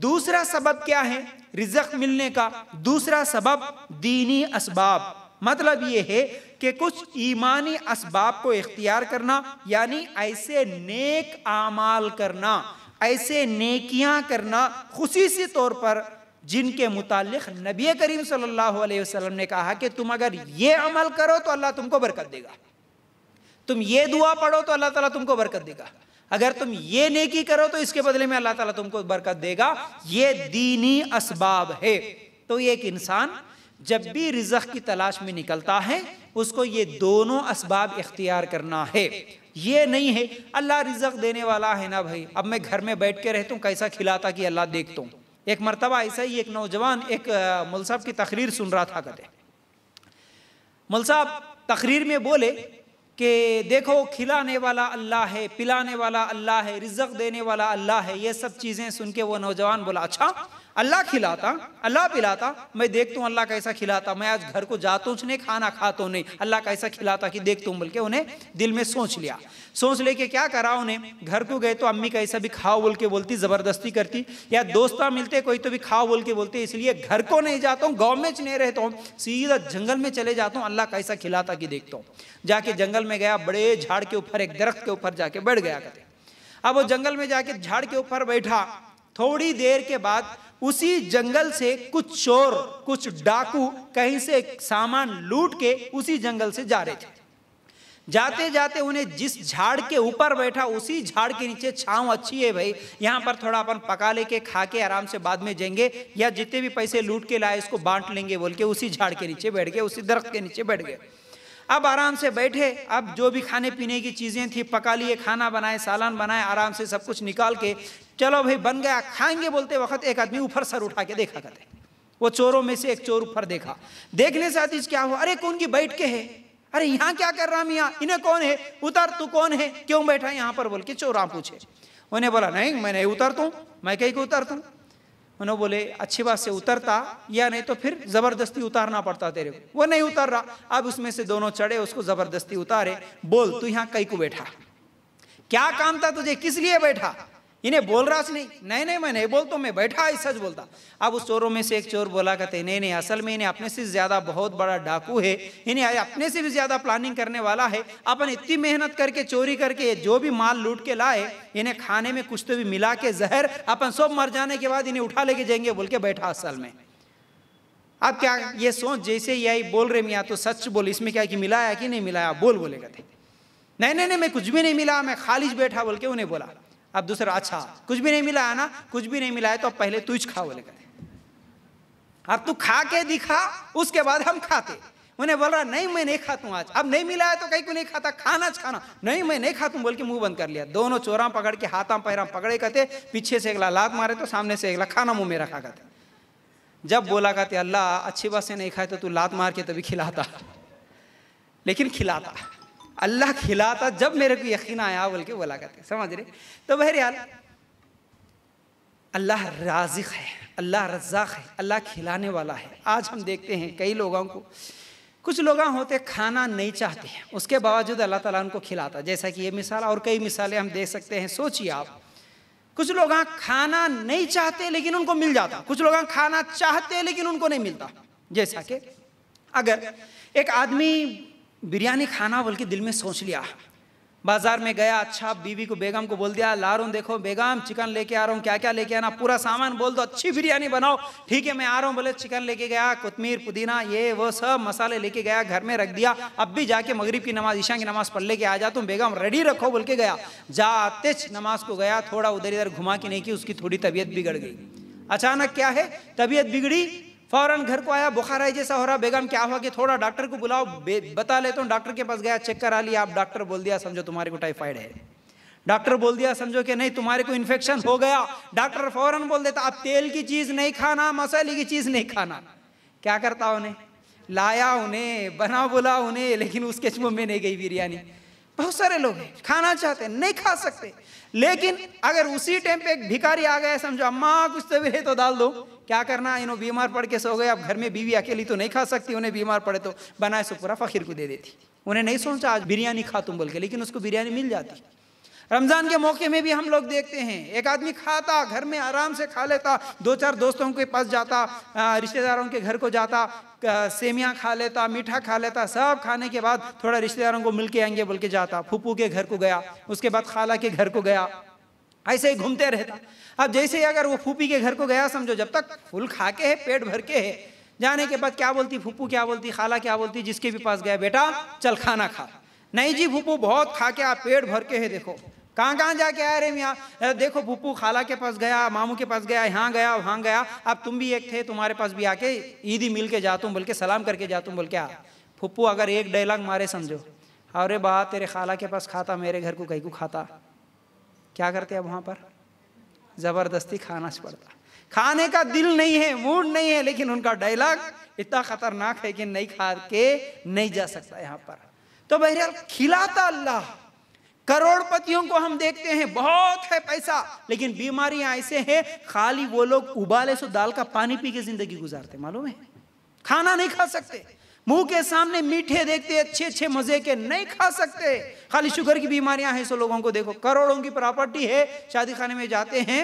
दूसरा सबब क्या है रिजक मिलने का दूसरा सबब दीनी इसबाब मतलब ये है कि कुछ ईमानी इसबाब को इख्तियार करना यानी ऐसे नेक आमाल करना ऐसे नेकियां करना खुशी से तौर पर जिनके मुतालिक नबी करीम सल्लल्लाहु अलैहि वसल्लम ने कहा कि तुम अगर ये अमल करो तो अल्लाह तुमको बरकत देगा तुम ये दुआ पढ़ो तो अल्लाह ताला तुमको बरकत देगा अगर तुम ये नेकी करो तो इसके बदले में अल्लाह ताला तुमको बरकत देगा ये दीनी असबाब है तो एक इंसान जब भी रिजक की तलाश में निकलता है उसको ये दोनों इसबाब इख्तियार करना है ये नहीं है अल्लाह रिजक देने वाला है ना भाई अब मैं घर में बैठ के रहता हूँ कैसा खिलाता कि अल्लाह देखता हूँ एक मरतबा ऐसा ही एक नौजवान एक मुल साहब की तकरीर सुन रहा था कहते मुल साहब तकरीर में बोले कि देखो खिलाने वाला अल्लाह है पिलाने वाला अल्लाह है रिजक देने वाला अल्लाह है ये सब चीज़ें सुन के वो नौजवान बोला अच्छा अल्लाह खिलाता अल्लाह पिलाता मैं देखता हूँ अल्लाह कैसा खिलाता मैं आज घर को जाता हूँ उसने खाना खाता हूँ नहीं अल्लाह कैसा खिलाता कि देखता हूँ बोल के उन्हें दिल में सोच लिया सोच लेके क्या करा उन्हें घर को गए तो अम्मी कैसा भी खाओ बोल के बोलती ज़बरदस्ती करती या दोस्ता मिलते कोई तो भी खाओ बोल के बोलते इसलिए घर को नहीं जाता हूँ गाँव में नहीं रहता हूँ सीधा जंगल में चले जाता हूँ अल्लाह कैसा खिलाता कि देखता हूँ जाके जंगल में गया बड़े झाड़ के ऊपर एक दरख्त के ऊपर जाके बैठ गया अब वो जंगल में जाके झाड़ के ऊपर बैठा थोड़ी देर के बाद उसी जंगल से कुछ चोर कुछ डाकू कहीं से सामान लूट के उसी जंगल से जा रहे थे जाते जाते उन्हें जिस झाड़ के ऊपर बैठा उसी झाड़ के नीचे छांव अच्छी है भाई यहाँ पर थोड़ा अपन पका लेके खा के आराम से बाद में जाएंगे या जितने भी पैसे लूट के लाए इसको बांट लेंगे बोल के उसी झाड़ के नीचे बैठ गए उसी दरख्त के नीचे बैठ गए अब आराम से बैठे अब जो भी खाने पीने की चीज़ें थी पका लिए खाना बनाए सालन बनाए आराम से सब कुछ निकाल के चलो भाई बन गया खाएंगे बोलते वक्त एक आदमी ऊपर सर उठा के देखा करते वो चोरों में से एक चोर ऊपर देखा देखने से आतीज क्या हुआ अरे कौन की बैठ के है अरे यहाँ क्या कर रहा हम इन्हें कौन है उतर तू कौन है क्यों बैठा है यहाँ पर बोल के चोरा पूछे उन्हें बोला नहीं मैं नहीं उतरता मैं कहीं को उतरता हूँ उन्होंने बोले अच्छी बात से उतरता या नहीं तो फिर जबरदस्ती उतारना पड़ता तेरे को वो नहीं उतर रहा अब उसमें से दोनों चढ़े उसको जबरदस्ती उतारे बोल तू यहाँ कई को बैठा क्या काम था तुझे किस लिए बैठा इन्हें बोल रहा नहीं नहीं नहीं मैं नहीं बोलता मैं बैठा ही सच बोलता अब उस चोरों में से एक चोर बोला कहते नहीं नहीं असल में इन्हें अपने से ज़्यादा बहुत बड़ा डाकू है इन्हें अपने से भी ज़्यादा प्लानिंग करने वाला है अपन इतनी मेहनत करके चोरी करके जो भी माल लूट के लाए इन्हें खाने में कुछ तो भी मिला के जहर अपन सब मर जाने के बाद इन्हें उठा लेके जाएंगे बोल के बैठा असल में अब क्या ये सोच जैसे ही बोल रहे मियाँ तो सच बोल इसमें क्या कि मिलाया कि नहीं मिलाया बोल बोले कहते नहीं नहीं नहीं मैं कुछ भी नहीं मिला मैं खालिज बैठा बोल के उन्हें बोला अब दूसरा अच्छा कुछ भी नहीं मिला है ना कुछ भी नहीं मिला है तो पहले तुझ खा बोले गए अब तू खा के दिखा उसके बाद हम खाते उन्हें बोल रहा नहीं मैं नहीं खाता आज अब नहीं मिला है तो कहीं को नहीं खाता खाना खाना नहीं मैं नहीं खाता बोल के मुंह बंद कर लिया दोनों चोरा पकड़ के हाथा पैरा पकड़े कहते पीछे से अगला लात मारे तो सामने से अगला खाना मुंह में रखा कहते जब बोला कहते अल्लाह अच्छी बात से नहीं खाए तो तू लात मार के तभी खिलाता लेकिन खिलाता अल्लाह खिलाता जब मेरे को यकीन आया बोल के बोला करते समझ रहे तो बहरियाल अल्लाह राजिक है अल्लाह रज़ाक है अल्लाह खिलाने वाला है आज हम देखते हैं कई लोगों को कुछ लोग होते खाना नहीं चाहते हैं उसके बावजूद अल्लाह ताला उनको खिलाता जैसा कि ये मिसाल और कई मिसालें हम देख सकते हैं सोचिए आप कुछ लोग खाना नहीं चाहते लेकिन उनको मिल जाता कुछ लोग खाना चाहते लेकिन उनको नहीं मिलता जैसा कि अगर एक आदमी बिरयानी खाना बोल के दिल में सोच लिया बाजार में गया अच्छा बीवी को बेगम को बोल दिया ला रहा हूँ देखो बेगम चिकन लेके आ रहा हूँ क्या क्या लेके आना पूरा सामान बोल दो अच्छी बिरयानी बनाओ ठीक है मैं आ रहा हूँ बोले चिकन लेके गया कोतमीर पुदीना ये वो सब मसाले लेके गया घर में रख दिया अब भी जाके मगरिब की नमाज ईशा की नमाज पढ़ लेके आ जा तुम बेगम रेडी रखो बोल के गया जाते नमाज को गया थोड़ा उधर इधर घुमा के नहीं की उसकी थोड़ी तबीयत बिगड़ गई अचानक क्या है तबीयत बिगड़ी फौरन घर को आया बुखार है जैसा हो रहा बेगम क्या हुआ कि थोड़ा डॉक्टर को बुलाओ बता लेता हूँ डॉक्टर के पास गया चेक करा लिया आप डॉक्टर बोल दिया समझो तुम्हारे को टाइफाइड है डॉक्टर बोल दिया समझो कि नहीं तुम्हारे को इन्फेक्शन हो गया डॉक्टर फौरन बोल देता आप तेल की चीज़ नहीं खाना मसाले की चीज़ नहीं खाना क्या करता उन्हें लाया उन्हें बना बोला उन्हें लेकिन उसके मुंह में नहीं गई बिरयानी बहुत सारे लोग हैं खाना चाहते हैं नहीं खा सकते लेकिन अगर उसी टाइम पे एक भिखारी आ गया समझो अम्मा कुछ भी है तो डाल दो क्या करना इन्हों बीमार पड़ के सो गए अब घर में बीवी अकेली तो नहीं खा सकती उन्हें बीमार पड़े तो बनाए सो पूरा फकीर को दे देती उन्हें नहीं सोचा आज बिरयानी खा तुम बोल के लेकिन उसको बिरयानी मिल जाती रमज़ान के मौके में भी हम लोग देखते हैं एक आदमी खाता घर में आराम से खा लेता दो चार दोस्तों के पास जाता रिश्तेदारों के घर को जाता सेमिया खा लेता मीठा खा लेता सब खाने के बाद थोड़ा रिश्तेदारों को मिलके आएंगे बोल के जाता फूफू के घर को गया उसके बाद खाला के घर को गया ऐसे ही घूमते रहता अब जैसे ही अगर वो फूफी के घर को गया समझो जब तक फूल खा के है पेट भर के है जाने के बाद क्या बोलती फूफू क्या बोलती खाला क्या बोलती जिसके भी पास गया बेटा चल खाना खा नहीं जी फूफू बहुत खा के आप पेट भर के है देखो कहाँ कहाँ जाके आए रे मियाँ देखो भूपू खाला के पास गया मामू के पास गया यहाँ गया वहाँ गया अब तुम भी एक थे तुम्हारे पास भी आके ईदी मिल के जा बोल बल्कि सलाम करके जा बोल बल्कि आ फुप्पू अगर एक डायलॉग मारे समझो अरे बा तेरे खाला के पास खाता मेरे घर को कहीं को खाता क्या करते अब वहाँ पर ज़बरदस्ती खाना पड़ता खाने का दिल नहीं है मूड नहीं है लेकिन उनका डायलॉग इतना खतरनाक है कि नहीं खा के नहीं जा सकता यहाँ पर तो बहरियाल खिलाता अल्लाह करोड़पतियों को हम देखते हैं बहुत है पैसा लेकिन बीमारियां ऐसे हैं खाली वो लोग उबाले सो दाल का पानी पी के जिंदगी गुजारते मालूम है खाना नहीं खा सकते मुंह के सामने मीठे देखते अच्छे अच्छे मजे के नहीं खा सकते खाली शुगर की बीमारियां हैं सो लोगों को देखो करोड़ों की प्रॉपर्टी है शादी खाने में जाते हैं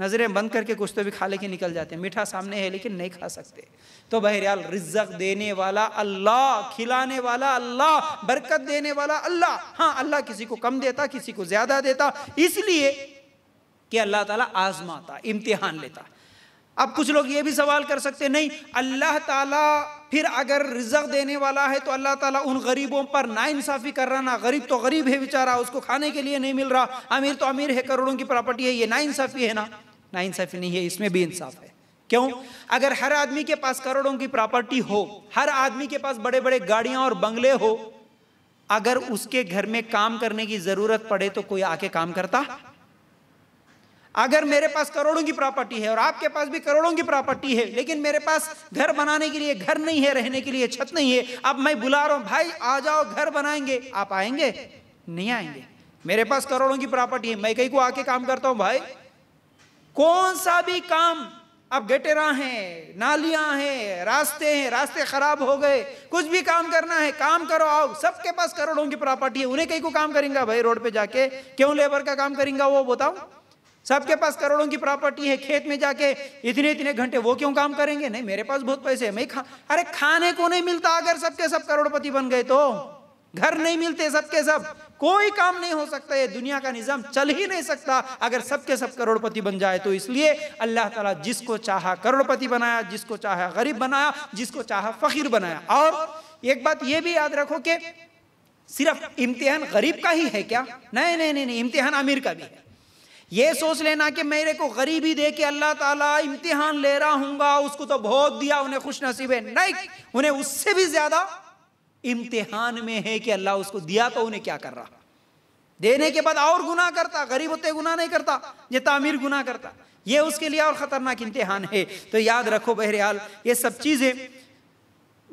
नज़रें बंद करके कुछ तो भी खा लेके निकल जाते हैं मीठा सामने है लेकिन नहीं खा सकते तो बहरियाल रिजक देने वाला अल्लाह खिलाने वाला अल्लाह बरकत देने वाला अल्लाह हाँ अल्लाह किसी को कम देता किसी को ज़्यादा देता इसलिए कि अल्लाह ताला आजमाता इम्तिहान लेता अब कुछ लोग ये भी सवाल कर सकते नहीं अल्लाह ताला फिर अगर रिजक देने वाला है तो अल्लाह ताला उन गरीबों पर ना इंसाफ़ी कर रहा ना गरीब तो गरीब है बेचारा उसको खाने के लिए नहीं मिल रहा अमीर तो अमीर है करोड़ों की प्रॉपर्टी है ये ना इंसाफ़ी है ना इंसाफी नहीं है इसमें भी इंसाफ है क्यों अगर हर आदमी के पास करोड़ों की प्रॉपर्टी हो हर आदमी के पास बड़े बड़े गाड़ियां और बंगले हो अगर उसके घर में काम करने की जरूरत पड़े तो कोई आके काम करता अगर मेरे पास करोड़ों की प्रॉपर्टी है और आपके पास भी करोड़ों की प्रॉपर्टी है लेकिन मेरे पास घर बनाने के लिए घर नहीं है रहने के लिए छत नहीं है अब मैं बुला रहा हूं भाई आ जाओ घर बनाएंगे आप आएंगे नहीं आएंगे मेरे पास करोड़ों की प्रॉपर्टी है मैं कहीं को आके काम करता हूं भाई कौन सा भी काम अब गटेरा हैं नालियां हैं रास्ते हैं रास्ते खराब हो गए कुछ भी काम करना है काम करो आओ सबके पास करोड़ों की प्रॉपर्टी है उन्हें कहीं को काम करेंगे भाई रोड पे जाके क्यों लेबर का काम करेंगे वो बताओ सबके पास करोड़ों की प्रॉपर्टी है खेत में जाके इतने इतने घंटे वो क्यों काम करेंगे नहीं मेरे पास बहुत पैसे है मैं खा अरे खाने को नहीं मिलता अगर सबके सब करोड़पति बन गए तो घर नहीं मिलते सबके सब कोई काम नहीं हो सकता ये दुनिया का निज़ाम चल ही नहीं सकता अगर सबके सब करोड़पति बन जाए तो इसलिए अल्लाह ताला जिसको चाहा करोड़पति बनाया जिसको चाहा गरीब बनाया जिसको चाहा फकीर बनाया और एक बात ये भी याद रखो कि सिर्फ इम्तिहान गरीब का ही है क्या नहीं नहीं नहीं नहीं इम्तिहान अमीर का भी है ये सोच लेना कि मेरे को गरीबी दे के अल्लाह ताला इम्तिहान ले रहा हूँ उसको तो बहुत दिया उन्हें खुश नसीब है नहीं उन्हें उससे भी ज़्यादा इम्तिहान में है कि अल्लाह उसको दिया तो उन्हें क्या कर रहा देने के बाद और गुना करता गरीब होते गुना नहीं करता ये तामीर गुना करता ये उसके लिए और ख़तरनाक इम्तिहान है तो याद रखो बहरहाल ये सब चीज़ें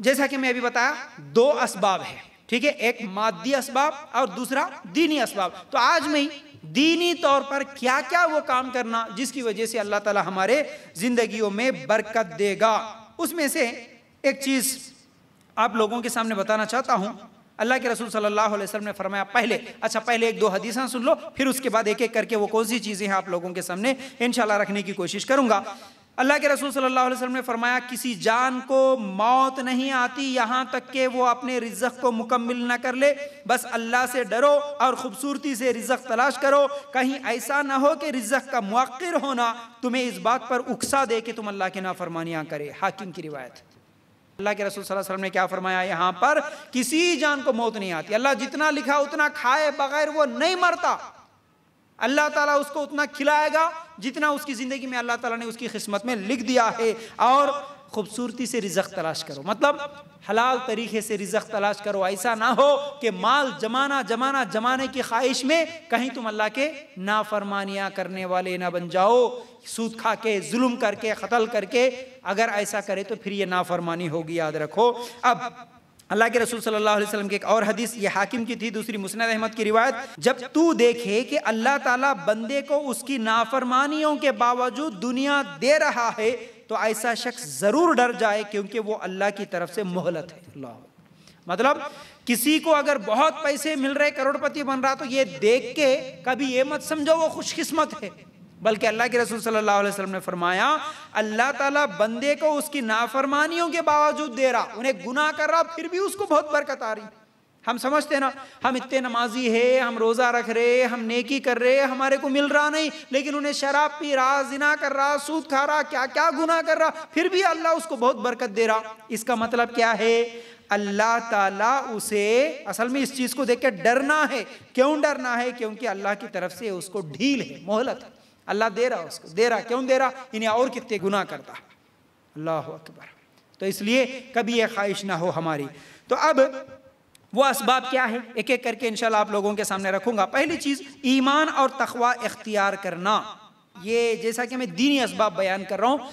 जैसा कि मैं अभी बताया दो असबाब है ठीक है एक मादी असबाब और दूसरा दीनी असबाब तो आज में दीनी तौर पर क्या क्या वो काम करना जिसकी वजह से अल्लाह ताला हमारे जिंदगियों में बरकत देगा उसमें से एक चीज़ आप लोगों के सामने बताना चाहता हूँ अल्लाह के रसूल सल्लल्लाहु अलैहि वसल्लम ने फरमाया पहले अच्छा पहले एक दो हदीसा सुन लो फिर उसके बाद एक एक करके वो कौन सी चीज़ें हैं आप लोगों के सामने इनशाला रखने की कोशिश करूंगा अल्लाह के रसूल सल्लल्लाहु अलैहि वसल्लम ने फरमाया किसी जान को मौत नहीं आती यहाँ तक के वो अपने रिजक को मुकम्मल ना कर ले बस अल्लाह से डरो और ख़ूबसूरती से रिजक तलाश करो कहीं ऐसा ना हो कि रिजक का मौक़िर होना तुम्हें इस बात पर उकसा दे कि तुम अल्लाह की नाफरमानियाँ करे हाकिम की रिवायत अल्लाह के रसूल सल्लल्लाहु अलैहि वसल्लम ने क्या फरमाया यहाँ पर किसी जान को मौत नहीं आती अल्लाह जितना लिखा उतना खाए बगैर वो नहीं मरता अल्लाह ताला उसको उतना खिलाएगा जितना उसकी ज़िंदगी में अल्लाह ताला ने उसकी किस्मत में लिख दिया है और खूबसूरती से रिजक तलाश करो मतलब हलाल तरीके से रिजक तलाश करो ऐसा ना हो कि माल जमाना जमाना जमाने की ख्वाहिश में कहीं तुम अल्लाह के नाफरमानियाँ करने वाले ना बन जाओ सूद खा के जुल्म करके कतल करके अगर ऐसा करे तो फिर ये नाफरमानी होगी याद रखो अब अल्लाह के रसूल सल्लल्लाहु अलैहि वसल्लम की एक और हदीस ये हाकिम की थी दूसरी मुसनद अहमद की रिवायत जब तू देखे कि अल्लाह ताला बंदे को उसकी नाफरमानियों के बावजूद दुनिया दे रहा है तो ऐसा शख्स ज़रूर डर जाए क्योंकि वो अल्लाह की तरफ से मोहलत है मतलब किसी को अगर बहुत पैसे मिल रहे करोड़पति बन रहा तो ये देख के कभी ये मत समझो वो खुशकिस्मत है बल्कि अल्लाह के रसूल सल्लल्लाहु अलैहि वसल्लम ने फरमाया अल्लाह ताला बंदे को उसकी नाफरमानियों के बावजूद दे रहा उन्हें गुनाह कर रहा फिर भी उसको बहुत बरकत आ रही हम समझते ना हम इतने नमाजी है हम रोज़ा रख रहे हम नेकी कर रहे हमारे को मिल रहा नहीं लेकिन उन्हें शराब पी रहा जिना कर रहा सूद खा रहा क्या क्या गुना कर रहा फिर भी अल्लाह उसको बहुत बरकत दे रहा इसका मतलब क्या है अल्लाह ताला उसे असल में इस चीज़ को देख के डरना है क्यों डरना है क्योंकि अल्लाह की तरफ से उसको ढील है मोहलत अल्लाह दे रहा उसको दे रहा क्यों दे रहा इन्हें और कितने गुना करता अल्लाह अकबर तो इसलिए कभी यह ख्वाहिश ना हो हमारी तो अब वो इसबाब क्या है एक एक करके इनशाला आप लोगों के सामने रखूंगा पहली चीज़ ईमान और तखवा इख्तियार करना ये जैसा कि मैं दीनी इसबाब बयान कर रहा हूँ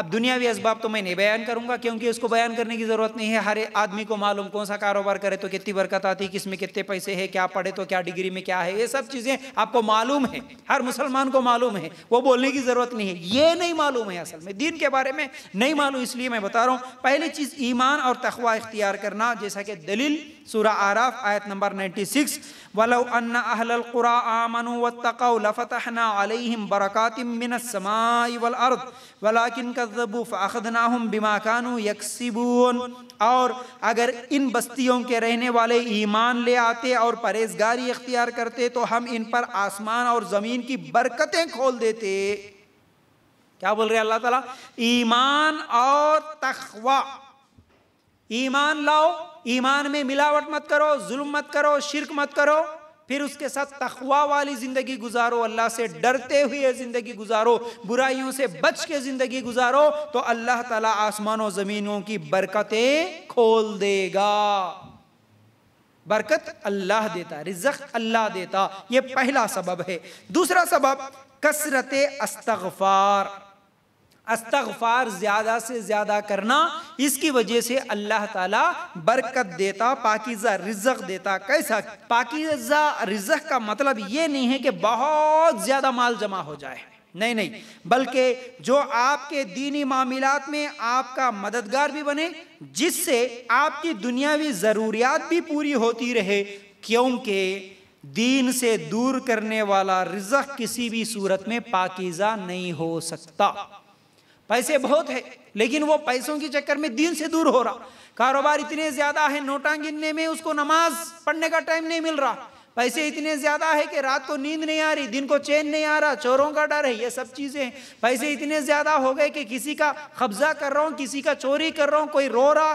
अब दुनियावी इसबाब तो मैं नहीं बयान करूंगा क्योंकि उसको बयान करने की ज़रूरत नहीं है हर आदमी को मालूम कौन सा कारोबार करे तो कितनी बरकत आती है किसमें कितने पैसे है क्या पढ़े तो क्या डिग्री में क्या है ये सब चीज़ें आपको मालूम है हर मुसलमान को मालूम है वो बोलने की ज़रूरत नहीं है ये नहीं मालूम है असल में दीन के बारे में नहीं मालूम इसलिए मैं बता रहा हूँ पहली चीज़ ईमान और तखवा इख्तियार करना जैसा कि दलील सूरा आराफ आयत नंबर 96 वलौ अन्ना अहलल कुरा आमनु वत्तकौ लफतहना अलैहिम बरकातिम मिनस समाई वल अर्द वलाकिन कज़बू फअखदनाहुम बिमा कानू यकसिबून और अगर इन बस्तियों के रहने वाले ईमान ले आते और परहेजगारी इख्तियार करते तो हम इन पर आसमान और ज़मीन की बरकतें खोल देते क्या बोल रहे हैं अल्लाह ताला ईमान और तखवा ईमान लाओ ईमान में मिलावट मत करो जुल्म मत करो शिरक मत करो फिर उसके साथ तखवा वाली ज़िंदगी गुजारो अल्लाह से डरते हुए ज़िंदगी गुजारो बुराइयों से बच के ज़िंदगी गुजारो तो अल्लाह ताला आसमानों ज़मीनों की बरकतें खोल देगा बरकत अल्लाह देता रिजक अल्लाह देता ये पहला सबब है दूसरा सबब कसरत अस्तगफार अस्तगफार ज़्यादा से ज़्यादा करना इसकी वजह से अल्लाह ताला बरकत देता पाकिज़ा रिजक देता कैसा पाकिज़ा रिजक का मतलब ये नहीं है कि बहुत ज़्यादा माल जमा हो जाए नहीं नहीं बल्कि जो आपके दीनी मामलात में आपका मददगार भी बने जिससे आपकी दुनियावी ज़रूरियात भी पूरी होती रहे क्योंकि दीन से दूर करने वाला रिजक किसी भी सूरत में पाकिज़ा नहीं हो सकता पैसे बहुत है लेकिन वो पैसों के चक्कर में दिन से दूर हो रहा कारोबार इतने ज्यादा है नोटा गिनने में उसको नमाज पढ़ने का टाइम नहीं मिल रहा पैसे इतने ज्यादा है कि रात को नींद नहीं आ रही दिन को चैन नहीं आ रहा चोरों का डर है ये सब चीजें हैं पैसे इतने ज्यादा हो गए कि किसी का कब्जा कर रहा हूँ किसी का चोरी कर रहा हूँ कोई रो रहा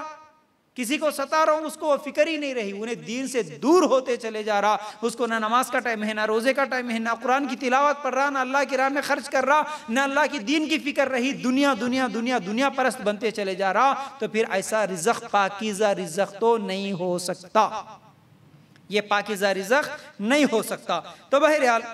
किसी को सता रहा हूं उसको फिक्र ही नहीं रही उन्हें दीन से दूर होते चले जा रहा उसको ना नमाज का टाइम है ना रोजे का टाइम है ना कुरान की तिलावत पढ़ रहा ना अल्लाह की राह में खर्च कर रहा ना अल्लाह की दीन की फिक्र रही दुनिया दुनिया दुनिया दुनिया परस्त बनते चले जा रहा तो फिर ऐसा रिजक पाकिजा रिजक तो नहीं हो सकता ये पाकिजा रिजक नहीं हो सकता तो बहरहाल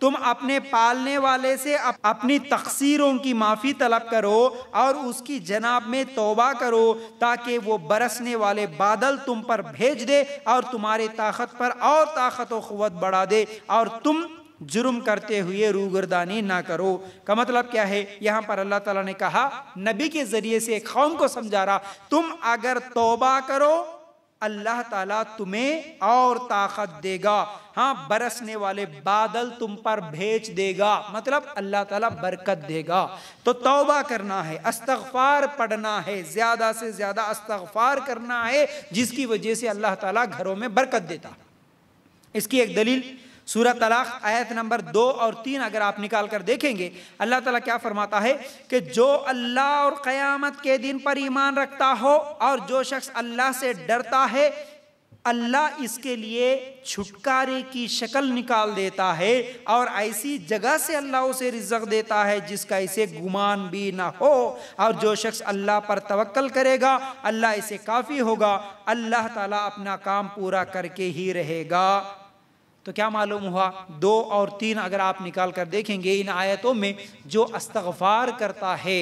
तुम अपने पालने वाले से अपनी तकसीरों की माफ़ी तलब करो और उसकी जनाब में तोबा करो ताकि वो बरसने वाले बादल तुम पर भेज दे और तुम्हारे ताकत पर और ताकत वत बढ़ा दे और तुम जुर्म करते हुए रूगरदानी ना करो का मतलब क्या है यहाँ पर अल्लाह ताला ने कहा नबी के ज़रिए से एक कौम को समझा रहा तुम अगर तोबा करो अल्लाह ताला तुम्हें और ताकत देगा हाँ बरसने वाले बादल तुम पर भेज देगा मतलब अल्लाह ताला बरकत देगा तो तौबा करना है अस्तगफार पढ़ना है ज़्यादा से ज़्यादा अस्तगफार करना है जिसकी वजह से अल्लाह ताला घरों में बरकत देता इसकी एक दलील सूरत तलाक आयत नंबर दो और तीन अगर आप निकाल कर देखेंगे अल्लाह ताला क्या फरमाता है कि जो अल्लाह और क़यामत के दिन पर ईमान रखता हो और जो शख्स अल्लाह से डरता है अल्लाह इसके लिए छुटकारे की शक्ल निकाल देता है और ऐसी जगह से अल्लाह उसे रिजक देता है जिसका इसे गुमान भी ना हो और जो शख्स अल्लाह पर तवक्ल करेगा अल्लाह इसे काफ़ी होगा अल्लाह ताला अपना काम पूरा करके ही रहेगा तो क्या मालूम हुआ दो और तीन अगर आप निकाल कर देखेंगे इन आयतों में जो अस्तगफार करता है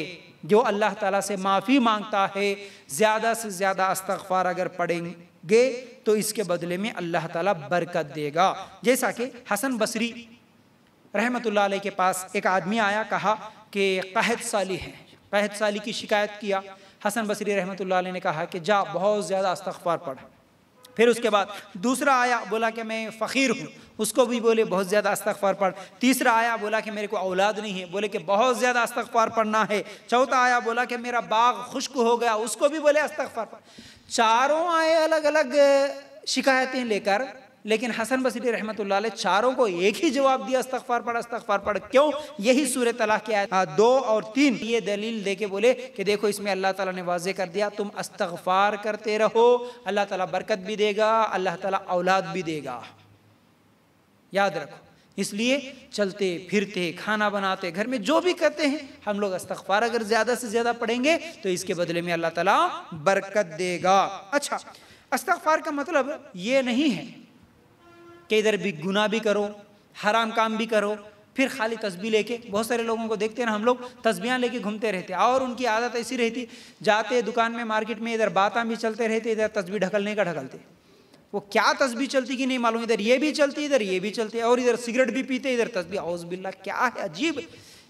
जो अल्लाह ताला से माफ़ी मांगता है ज़्यादा से ज़्यादा अस्तगफार अगर पढ़ेंगे तो इसके बदले में अल्लाह ताला बरकत देगा जैसा कि हसन बसरी रहमत के पास एक आदमी आया कहा कि कहत साली है कहत साली की शिकायत किया हसन बसरी रहमत ने कहा कि जा बहुत ज़्यादा अस्तगफार पढ़ फिर उसके बाद दूसरा आया बोला कि मैं फ़कीर हूँ उसको भी बोले बहुत ज़्यादा अस्तफार पढ़ तीसरा आया बोला कि मेरे को औलाद नहीं है बोले कि बहुत ज़्यादा अस्तफार पढ़ना है चौथा आया बोला कि मेरा बाग खुश्क हो गया उसको भी बोले अस्तफार पढ़ चारों आए अलग अलग शिकायतें लेकर लेकिन हसन बसरी रहमत चारों को एक ही जवाब दिया अस्तफार पढ़ अस्तफार पढ़ क्यों यही सूर्य तलाक के आया हाँ, दो और तीन ये दलील दे के बोले कि देखो इसमें अल्लाह तला ने वाजे कर दिया तुम अस्तफार करते रहो अल्लाह तला बरकत भी देगा अल्लाह तला औलाद भी देगा याद रखो इसलिए चलते फिरते खाना बनाते घर में जो भी करते हैं हम लोग अस्तफार अगर ज़्यादा से ज़्यादा पढ़ेंगे तो इसके बदले में अल्लाह ताला बरकत देगा अच्छा अस्तफार का मतलब ये नहीं है कि इधर भी गुना भी करो हराम काम भी करो फिर खाली तस्बी लेके बहुत सारे लोगों को देखते ना हम लोग तस्बियाँ लेके घूमते रहते और उनकी आदत ऐसी रहती जाते दुकान में मार्केट में इधर बातें भी चलते रहते इधर तस्बी ढकलने का ढकलते वो क्या तस्बी चलती कि नहीं मालूम इधर ये भी चलती इधर ये भी चलती और इधर सिगरेट भी पीते इधर तस्बी हाउस बिल्ला क्या है अजीब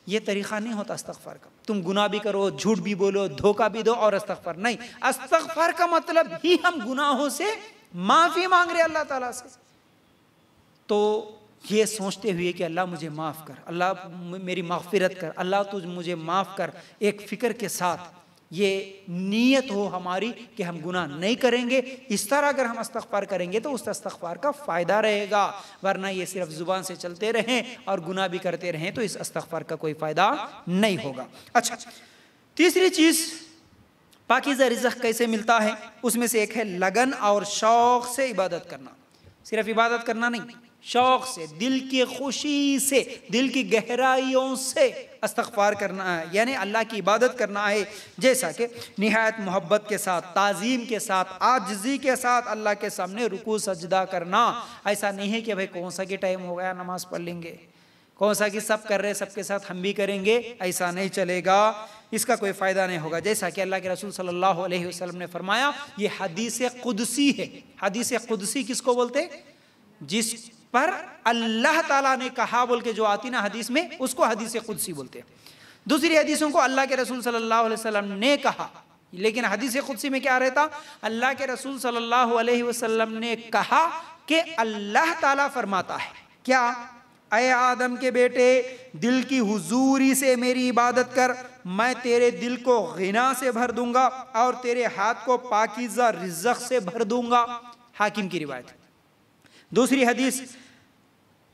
ये तरीक़ा नहीं होता अस्तफ़र का तुम गुना भी करो झूठ भी बोलो धोखा भी दो और अस्तफ़र नहीं अस्तफर का मतलब ही हम गुनाहों से माफ़ी मांग रहे अल्लाह तला से तो ये सोचते हुए कि अल्लाह मुझे माफ़ कर अल्लाह मेरी माफ़िरत कर अल्लाह तुझ मुझे माफ़ कर एक फ़िक्र के साथ ये नीयत हो हमारी कि हम गुनाह नहीं करेंगे इस तरह अगर हम अस्तफार करेंगे तो उस अस्तफार का फ़ायदा रहेगा वरना ये सिर्फ ज़ुबान से चलते रहें और गुनाह भी करते रहें तो इस अस्तफार का कोई फ़ायदा नहीं होगा अच्छा तीसरी चीज़ पाकिज़ा रिजक कैसे मिलता है उसमें से एक है लगन और शौक़ से इबादत करना सिर्फ इबादत करना नहीं शौक से दिल की खुशी से दिल की गहराइयों से अस्तगफार करना है यानी अल्लाह की इबादत करना है जैसा कि नहायत मोहब्बत के साथ ताज़ीम के साथ आजजी के साथ अल्लाह के सामने रुकू सजदा करना ऐसा नहीं है कि भाई कौन सा कि टाइम हो गया नमाज़ पढ़ लेंगे कौन सा कि सब कर रहे हैं सबके साथ हम भी करेंगे ऐसा नहीं चलेगा इसका कोई फ़ायदा नहीं होगा जैसा कि अल्लाह के रसूल सल्लल्लाहु अलैहि वसल्लम ने फरमाया ये हदीस कुदसी है हदीस कुदसी किसको बोलते जिस पर अल्लाह ताला ने कहा बोल के जो आती ना हदीस में उसको हदीस खुदसी बोलते हैं दूसरी हदीसों को अल्लाह के रसूल सल्लल्लाहु अलैहि वसल्लम ने कहा लेकिन हदीस खुदसी में क्या रहता अल्लाह के रसूल सल्लल्लाहु अलैहि वसल्लम ने कहा कि अल्लाह ताला फरमाता है क्या अय आदम के बेटे दिल की हुजूरी से मेरी इबादत कर मैं तेरे दिल को गिना से भर दूंगा और तेरे हाथ को पाकिजा रिजक से भर दूंगा हाकिम की रिवायत दूसरी हदीस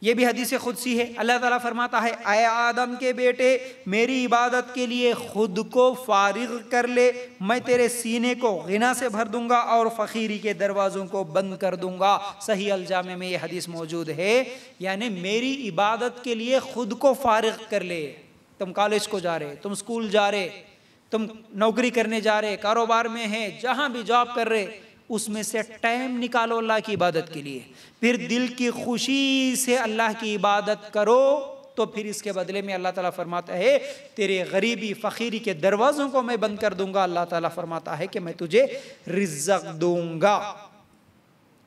ये भी हदीस खुद सी है अल्लाह ताला फरमाता है आए आदम के बेटे मेरी इबादत के लिए खुद को फारिग कर ले मैं तेरे सीने को गिना से भर दूंगा और फ़कीरी के दरवाज़ों को बंद कर दूंगा सही अलजामे में ये हदीस मौजूद है यानी मेरी इबादत के लिए खुद को फारिग कर ले तुम कॉलेज को जा रहे तुम स्कूल जा रहे तुम नौकरी करने जा रहे कारोबार में है जहां भी जॉब कर रहे उसमें से टाइम निकालो अल्लाह की इबादत के लिए फिर दिल की खुशी से अल्लाह की इबादत करो तो फिर इसके बदले में अल्लाह ताला फरमाता है तेरे गरीबी फ़कीरी के दरवाज़ों को मैं बंद कर दूंगा अल्लाह ताला फरमाता है कि मैं तुझे रिजक दूंगा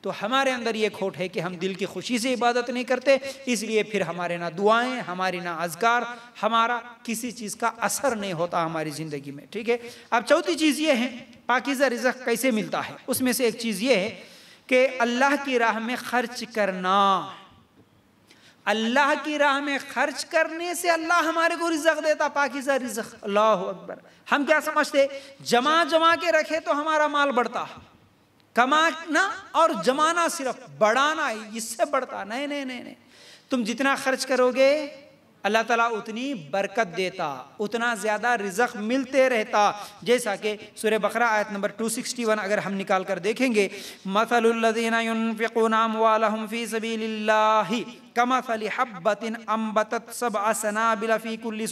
तो हमारे अंदर ये खोट है कि हम दिल की खुशी से इबादत नहीं करते इसलिए फिर हमारे ना दुआएं हमारे ना अजगार हमारा किसी चीज़ का असर नहीं होता हमारी ज़िंदगी में ठीक है अब चौथी चीज़ ये है पाकिज़ा रिजक कैसे मिलता है उसमें से एक चीज़ ये है कि अल्लाह की राह में खर्च करना अल्लाह की राह में खर्च करने से अल्लाह हमारे को रिजक देता पाकिजा रिजक अल्लाह अकबर हम क्या समझते जमा जमा के रखे तो हमारा माल बढ़ता कमाना और जमाना सिर्फ बढ़ाना इससे बढ़ता नहीं नहीं नहीं नहीं तुम जितना खर्च करोगे अल्लाह ताला उतनी बरकत देता उतना ज़्यादा रिजक मिलते रहता जैसा कि सुर बकरा आयत नंबर 261 अगर हम निकाल कर देखेंगे मसलनाफ़ी सबील्ला हब्बतिन अम्बतत सब असना बिलफ़ी कुल्ली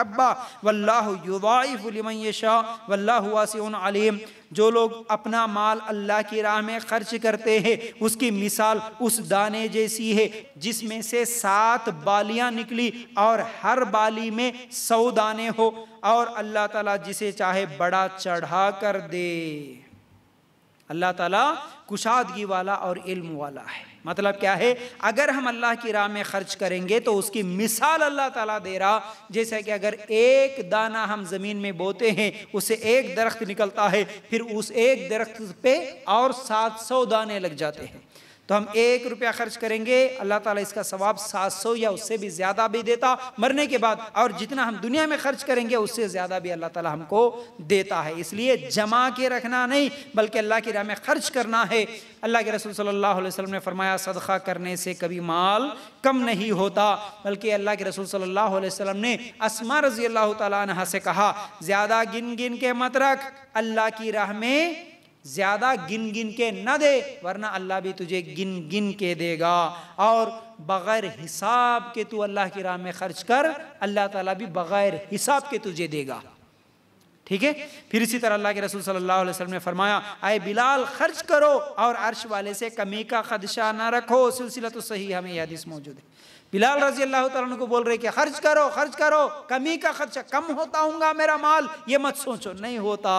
हब्बा वल्लाह शाह वल्लाह अलीम जो लोग अपना माल अल्लाह की राह में खर्च करते हैं उसकी मिसाल उस दाने जैसी है जिसमें से सात बालियां निकली और हर बाली में सौ दाने हो और अल्लाह ताला जिसे चाहे बड़ा चढ़ा कर दे अल्लाह ताला कुशादगी वाला और इल्म वाला है मतलब क्या है अगर हम अल्लाह की राह में खर्च करेंगे तो उसकी मिसाल अल्लाह ताला दे रहा जैसे कि अगर एक दाना हम ज़मीन में बोते हैं उसे एक दरख्त निकलता है फिर उस एक दरख्त पे और 700 दाने लग जाते हैं तो हम एक रुपया खर्च करेंगे अल्लाह ताला इसका सवाब सात सौ या उससे भी ज़्यादा भी देता मरने के बाद और जितना हम दुनिया में खर्च करेंगे उससे ज़्यादा भी अल्लाह ताला हमको देता है इसलिए जमा के रखना नहीं बल्कि अल्लाह की राह में खर्च करना है अल्लाह के रसूल सल्लल्लाहु अलैहि वसल्लम ने फरमाया सदक़ा करने से कभी माल कम नहीं होता बल्कि अल्लाह के रसूल सल्लल्लाहु अलैहि वसल्लम ने असमा रजी अल्लाह तहा से कहा ज़्यादा गिन गिन के मत रख अल्लाह की राह में ज़्यादा गिन गिन के न दे वरना अल्लाह भी तुझे गिन गिन के देगा और बग़ैर हिसाब के तू अल्लाह की राह में खर्च कर अल्लाह ताला भी बग़ैर हिसाब के तुझे देगा ठीक है फिर इसी तरह अल्लाह के रसूल सल्लल्लाहु अलैहि वसल्लम ने फरमाया आए बिलाल खर्च करो और अर्श वाले से कमी का खदशा ना रखो सिलसिला तो सही हमें यह हदीस मौजूद है बिलाल रजी अल्लाह को बोल रहे कि खर्च करो खर्च करो कमी का खर्चा कम होता हूँ मेरा माल ये मत सोचो नहीं होता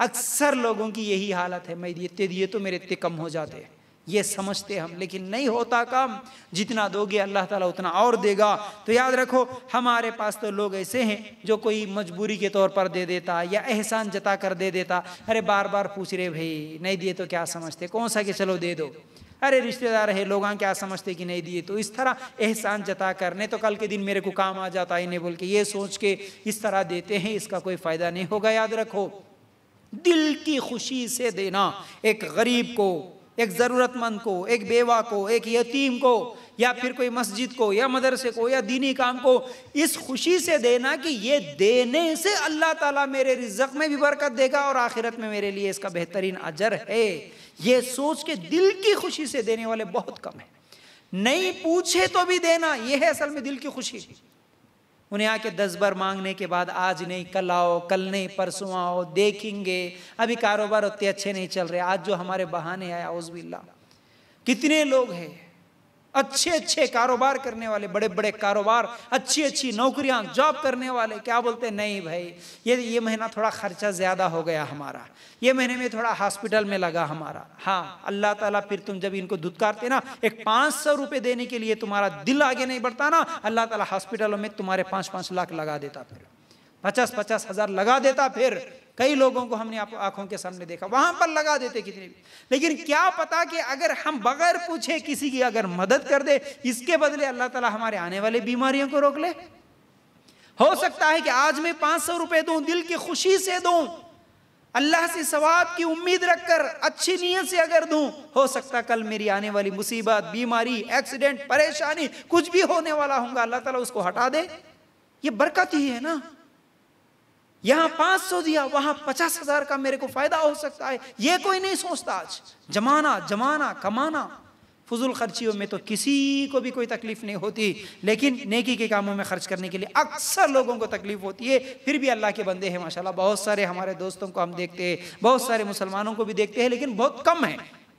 अक्सर लोगों की यही हालत है मैं इतने दिए तो मेरे इतने कम हो जाते हैं ये समझते हम लेकिन नहीं होता कम जितना दोगे अल्लाह ताला उतना और देगा तो याद रखो हमारे पास तो लोग ऐसे हैं जो कोई मजबूरी के तौर पर दे देता या एहसान जता कर दे देता अरे बार बार पूछ रहे भाई नहीं दिए तो क्या समझते कौन सा कि चलो दे दो अरे रिश्तेदार है लोग क्या समझते कि नहीं दिए तो इस तरह एहसान जता कर नहीं तो कल के दिन मेरे को काम आ जाता है इन्हें बोल के ये सोच के इस तरह देते हैं इसका कोई फ़ायदा नहीं होगा याद रखो दिल की खुशी से देना एक गरीब को एक ज़रूरतमंद को एक बेवा को एक यतीम को या फिर कोई मस्जिद को या मदरसे को या दीनी काम को इस खुशी से देना कि ये देने से अल्लाह ताला मेरे रिजक में भी बरकत देगा और आखिरत में मेरे लिए इसका बेहतरीन अजर है ये सोच के दिल की खुशी से देने वाले बहुत कम है नहीं पूछे तो भी देना यह है असल में दिल की खुशी उन्हें आके दस बार मांगने के बाद आज नहीं कल आओ कल नहीं परसों आओ देखेंगे अभी कारोबार उतने अच्छे नहीं चल रहे आज जो हमारे बहाने आया उस बिल्ला कितने लोग हैं अच्छे अच्छे कारोबार करने वाले बड़े बड़े कारोबार अच्छी अच्छी नौकरियां जॉब करने वाले क्या बोलते नहीं भाई ये ये महीना थोड़ा खर्चा ज़्यादा हो गया हमारा ये महीने में थोड़ा हॉस्पिटल में लगा हमारा हाँ अल्लाह ताला फिर तुम जब इनको धुतकारते ना एक पाँच सौ रुपये देने के लिए तुम्हारा दिल आगे नहीं बढ़ता ना अल्लाह ताला हॉस्पिटलों में तुम्हारे पाँच पाँच लाख लगा देता फिर पचास पचास हज़ार लगा देता फिर कई लोगों को हमने आप आंखों के सामने देखा वहां पर लगा देते कितने भी लेकिन क्या पता कि अगर हम बगैर पूछे किसी की अगर मदद कर दे इसके बदले अल्लाह ताला हमारे आने वाले बीमारियों को रोक ले हो सकता है कि आज मैं पांच सौ रुपए दू दिल की खुशी से दू अल्लाह से सवाब की उम्मीद रखकर अच्छी नीयत से अगर दू हो सकता कल मेरी आने वाली मुसीबत बीमारी एक्सीडेंट परेशानी कुछ भी होने वाला होगा अल्लाह ताला उसको हटा दे ये बरकत ही है ना यहां पांच सौ दिया वहां पचास हजार का मेरे को फायदा हो सकता है ये कोई नहीं सोचता आज जमाना जमाना कमाना फजूल खर्चियों में तो किसी को भी कोई तकलीफ नहीं होती लेकिन नेकी के कामों में खर्च करने के लिए अक्सर लोगों को तकलीफ होती है फिर भी अल्लाह के बंदे हैं माशाल्लाह बहुत सारे हमारे दोस्तों को हम देखते हैं बहुत सारे मुसलमानों को भी देखते हैं लेकिन बहुत कम है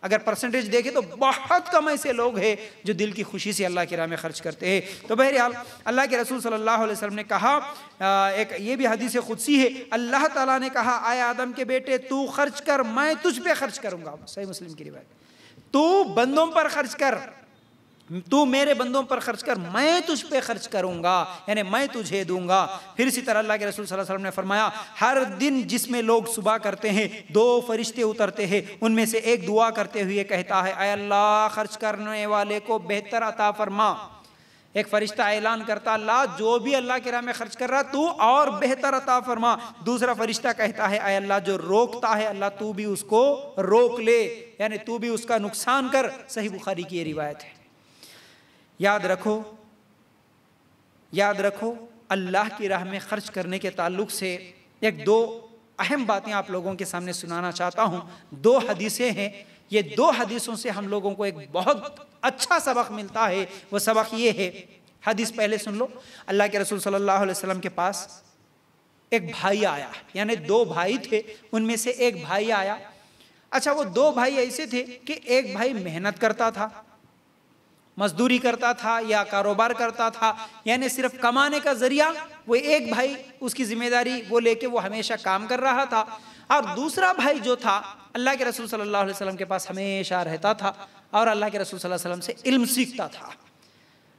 अगर परसेंटेज देखें तो बहुत कम ऐसे लोग हैं जो दिल की खुशी से अल्लाह के राह में खर्च करते हैं तो बहरहाल अल्लाह के रसूल सल्लल्लाहु अलैहि वसल्लम ने कहा एक ये भी हदीस खुदसी है अल्लाह ताला ने कहा आए आदम के बेटे तू खर्च कर मैं तुझ पर खर्च करूँगा सही मुस्लिम की रिवायत तू बंदों पर खर्च कर तू मेरे बंदों पर खर्च कर मैं तुझ पे खर्च करूंगा यानी मैं तुझे दूंगा फिर इसी तरह अल्लाह के रसूल सल्लल्लाहु अलैहि वसल्लम ने फरमाया हर दिन जिसमें लोग सुबह करते हैं दो फरिश्ते उतरते हैं उनमें से एक दुआ करते हुए कहता है अय अल्लाह खर्च करने वाले को बेहतर अता फरमा एक फरिश्ता ऐलान करता अल्लाह जो भी अल्लाह के राह में खर्च कर रहा तू और बेहतर अता फरमा दूसरा फरिश्ता कहता है अय अल्लाह जो रोकता है अल्लाह तू भी उसको रोक ले यानी तू भी उसका नुकसान कर सही बुखारी की ये रिवायत है याद रखो याद रखो अल्लाह की राह में खर्च करने के ताल्लुक से एक दो अहम बातें आप लोगों के सामने सुनाना चाहता हूँ दो हदीसें हैं ये दो हदीसों से हम लोगों को एक बहुत अच्छा सबक मिलता है वो सबक ये है हदीस पहले सुन लो अल्लाह के रसूल सल्लल्लाहु अलैहि वसल्लम के पास एक भाई आया यानी दो भाई थे उनमें से एक भाई आया अच्छा वो दो भाई ऐसे थे कि एक भाई मेहनत करता था मजदूरी करता था या कारोबार करता था यानी सिर्फ कमाने का जरिया वो एक भाई उसकी जिम्मेदारी वो लेके वो हमेशा काम कर रहा था और दूसरा भाई जो था अल्लाह के रसूल सल्लल्लाहु अलैहि वसल्लम के पास हमेशा रहता था और अल्लाह के रसूल सल्लल्लाहु अलैहि वसल्लम से इल्म सीखता था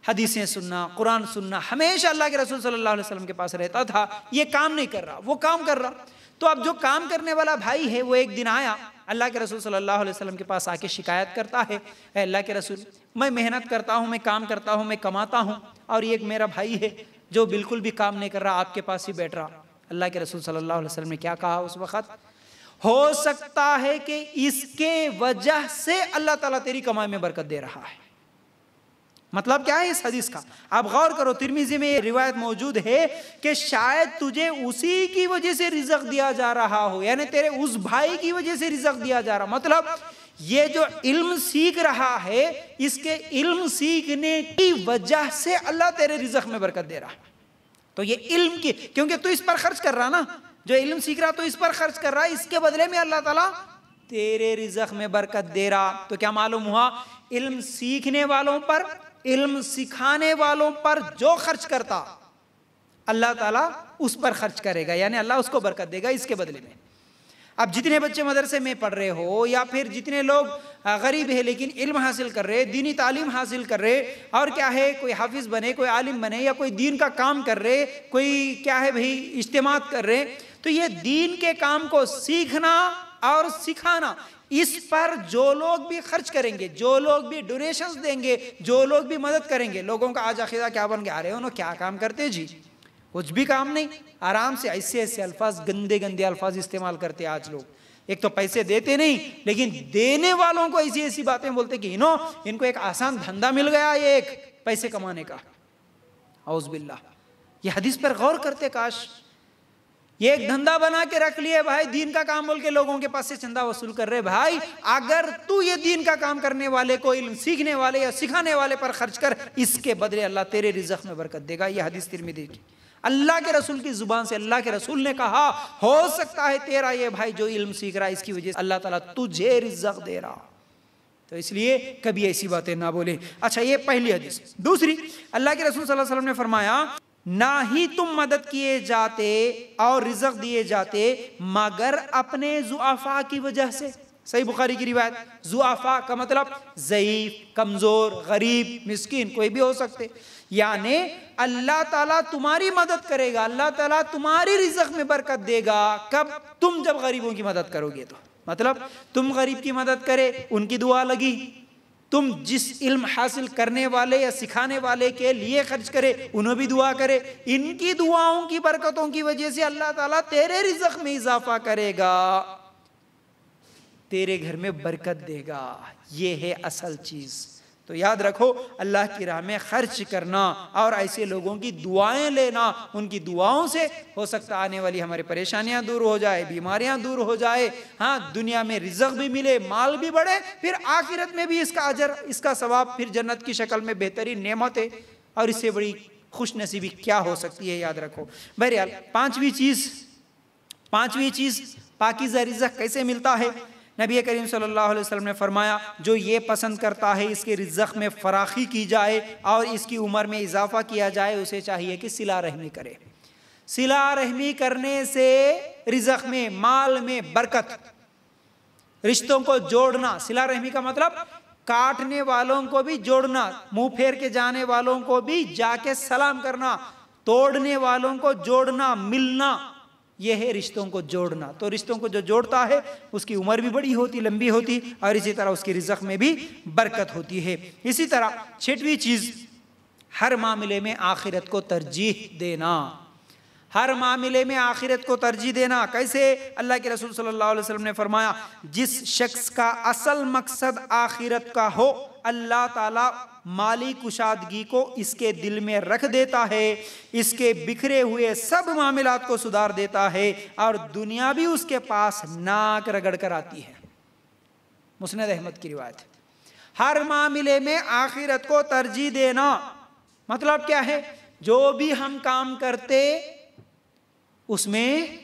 हदीसें सुनना कुरान सुनना हमेशा अल्लाह के रसूल सल्लल्लाहु अलैहि वसल्लम के पास रहता था ये काम नहीं कर रहा वो काम कर रहा तो अब जो काम करने वाला भाई है वो एक दिन आया अल्लाह के रसूल सल्लल्लाहु अलैहि वसल्लम के पास आके शिकायत करता है अल्लाह के रसूल मैं मेहनत करता हूँ मैं काम करता हूँ मैं कमाता हूँ और ये एक मेरा भाई है जो बिल्कुल भी काम नहीं कर रहा आपके पास ही बैठ रहा अल्लाह के रसूल सल्लल्लाहु अलैहि वसल्लम ने क्या कहा उस वक़्त हो सकता है कि इसके वजह से अल्लाह ताला तेरी कमाई में बरकत दे रहा है मतलब क्या है इस हदीस का आप गौर करो तिरमिजी में ये रिवायत मौजूद है कि शायद तुझे उसी की वजह से रिजक दिया जा रहा हो यानी तेरे उस भाई की वजह से रिजक दिया जा रहा मतलब ये जो इल्म सीख रहा है इसके इल्म सीखने की वजह से अल्लाह तेरे रिजक में बरकत दे रहा है तो ये इल्म की क्योंकि तू इस पर खर्च कर रहा ना जो इल्म सीख रहा तो इस पर खर्च कर रहा है इसके बदले में अल्लाह ताला तेरे रिजक में बरकत दे रहा तो क्या मालूम हुआ इल्म सीखने वालों पर इल्म सिखाने वालों पर जो खर्च करता अल्लाह ताला उस पर खर्च करेगा यानी अल्लाह उसको बरकत देगा इसके बदले में अब जितने बच्चे मदरसे में पढ़ रहे हो या फिर जितने लोग गरीब है लेकिन इल्म हासिल कर रहे दीनी तालीम हासिल कर रहे और क्या है कोई हाफिज बने कोई आलिम बने या कोई दीन का काम कर रहे कोई क्या है भाई इज्तम कर रहे तो ये दीन के काम को सीखना और सिखाना इस पर जो लोग भी खर्च करेंगे जो लोग भी डोनेशंस देंगे जो लोग भी मदद करेंगे लोगों का आज आखिर क्या बन गया अरे उन्होंने क्या काम करते जी कुछ भी काम नहीं आराम से ऐसे ऐसे अल्फाज गंदे गंदे अल्फाज इस्तेमाल करते आज लोग एक तो पैसे देते नहीं लेकिन देने वालों को ऐसी ऐसी बातें बोलते कि इनो इनको एक आसान धंधा मिल गया ये एक पैसे कमाने का हाउस बिल्ला ये हदीस पर गौर करते काश ये एक धंधा बना के रख लिए भाई दीन का काम बोल के लोगों के पास से चंदा वसूल कर रहे भाई अगर तू ये दीन का काम करने वाले को इल्म सीखने वाले या सिखाने वाले पर खर्च कर इसके बदले अल्लाह तेरे रिजक में बरकत देगा ये हदीस में देगी अल्लाह के रसूल की जुबान से अल्लाह के रसूल ने कहा हो सकता है तेरा ये भाई जो इल्म सीख रहा है इसकी वजह से अल्लाह तला तुझे रिजक दे रहा तो इसलिए कभी ऐसी बातें ना बोले अच्छा ये पहली हदीस दूसरी अल्लाह के रसूल सल्लल्लाहु अलैहि वसल्लम ने फरमाया ना ही तुम मदद किए जाते और रिजक दिए जाते मगर अपने जुआफा की वजह से सही बुखारी की रिवायत जुआफा का मतलब ज़यीफ कमज़ोर गरीब मिस्किन कोई भी हो सकते यानी अल्लाह ताला तुम्हारी मदद करेगा अल्लाह ताला तुम्हारी रिजक में बरकत देगा कब तुम जब गरीबों की मदद करोगे तो मतलब तुम गरीब की मदद करे उनकी दुआ लगी तुम जिस इल्म हासिल करने वाले या सिखाने वाले के लिए खर्च करे उन्हें भी दुआ करे इनकी दुआओं की बरकतों की वजह से अल्लाह ताला तेरे रिजक में इजाफा करेगा तेरे घर में बरकत देगा यह है असल चीज़ तो याद रखो अल्लाह की राह में खर्च करना और ऐसे लोगों की दुआएं लेना उनकी दुआओं से हो सकता आने वाली हमारी परेशानियां दूर हो जाए बीमारियां दूर हो जाए हाँ दुनिया में रिजक भी मिले माल भी बढ़े फिर आखिरत में भी इसका अजर इसका सवाब फिर जन्नत की शक्ल में बेहतरीन नेमत है और इससे बड़ी खुशनसीबी क्या हो सकती है याद रखो बहरियाल पांचवी चीज़ पांचवी चीज़ पाकिजा रिजक कैसे मिलता है नबी करीम सल्लल्लाहु अलैहि वसल्लम ने फरमाया जो ये पसंद करता है इसके रिजक में फराखी की जाए और इसकी उम्र में इजाफा किया जाए उसे चाहिए कि सिला रहमी करे सिला रहमी करने से रिजक में माल में बरकत रिश्तों को जोड़ना सिला रहमी का मतलब काटने वालों को भी जोड़ना मुंह फेर के जाने वालों को भी जाके सलाम करना तोड़ने वालों को जोड़ना मिलना ये है रिश्तों को जोड़ना तो रिश्तों को जो जोड़ता है उसकी उम्र भी बड़ी होती लंबी होती और इसी तरह उसकी रिजक में भी बरकत होती है इसी तरह छठवीं चीज़ हर मामले में आखिरत को तरजीह देना हर मामले में आखिरत को तरजीह देना कैसे अल्लाह के रसूल सल्लल्लाहु अलैहि वसल्लम ने फरमाया जिस शख्स का असल मकसद आखिरत का हो अल्लाह ताला माली कुशादगी को इसके दिल में रख देता है इसके बिखरे हुए सब मामला को सुधार देता है और दुनिया भी उसके पास नाक रगड़ कर आती है मुसनद अहमद की रिवायत हर मामले में आखिरत को तरजीह देना मतलब क्या है जो भी हम काम करते उसमें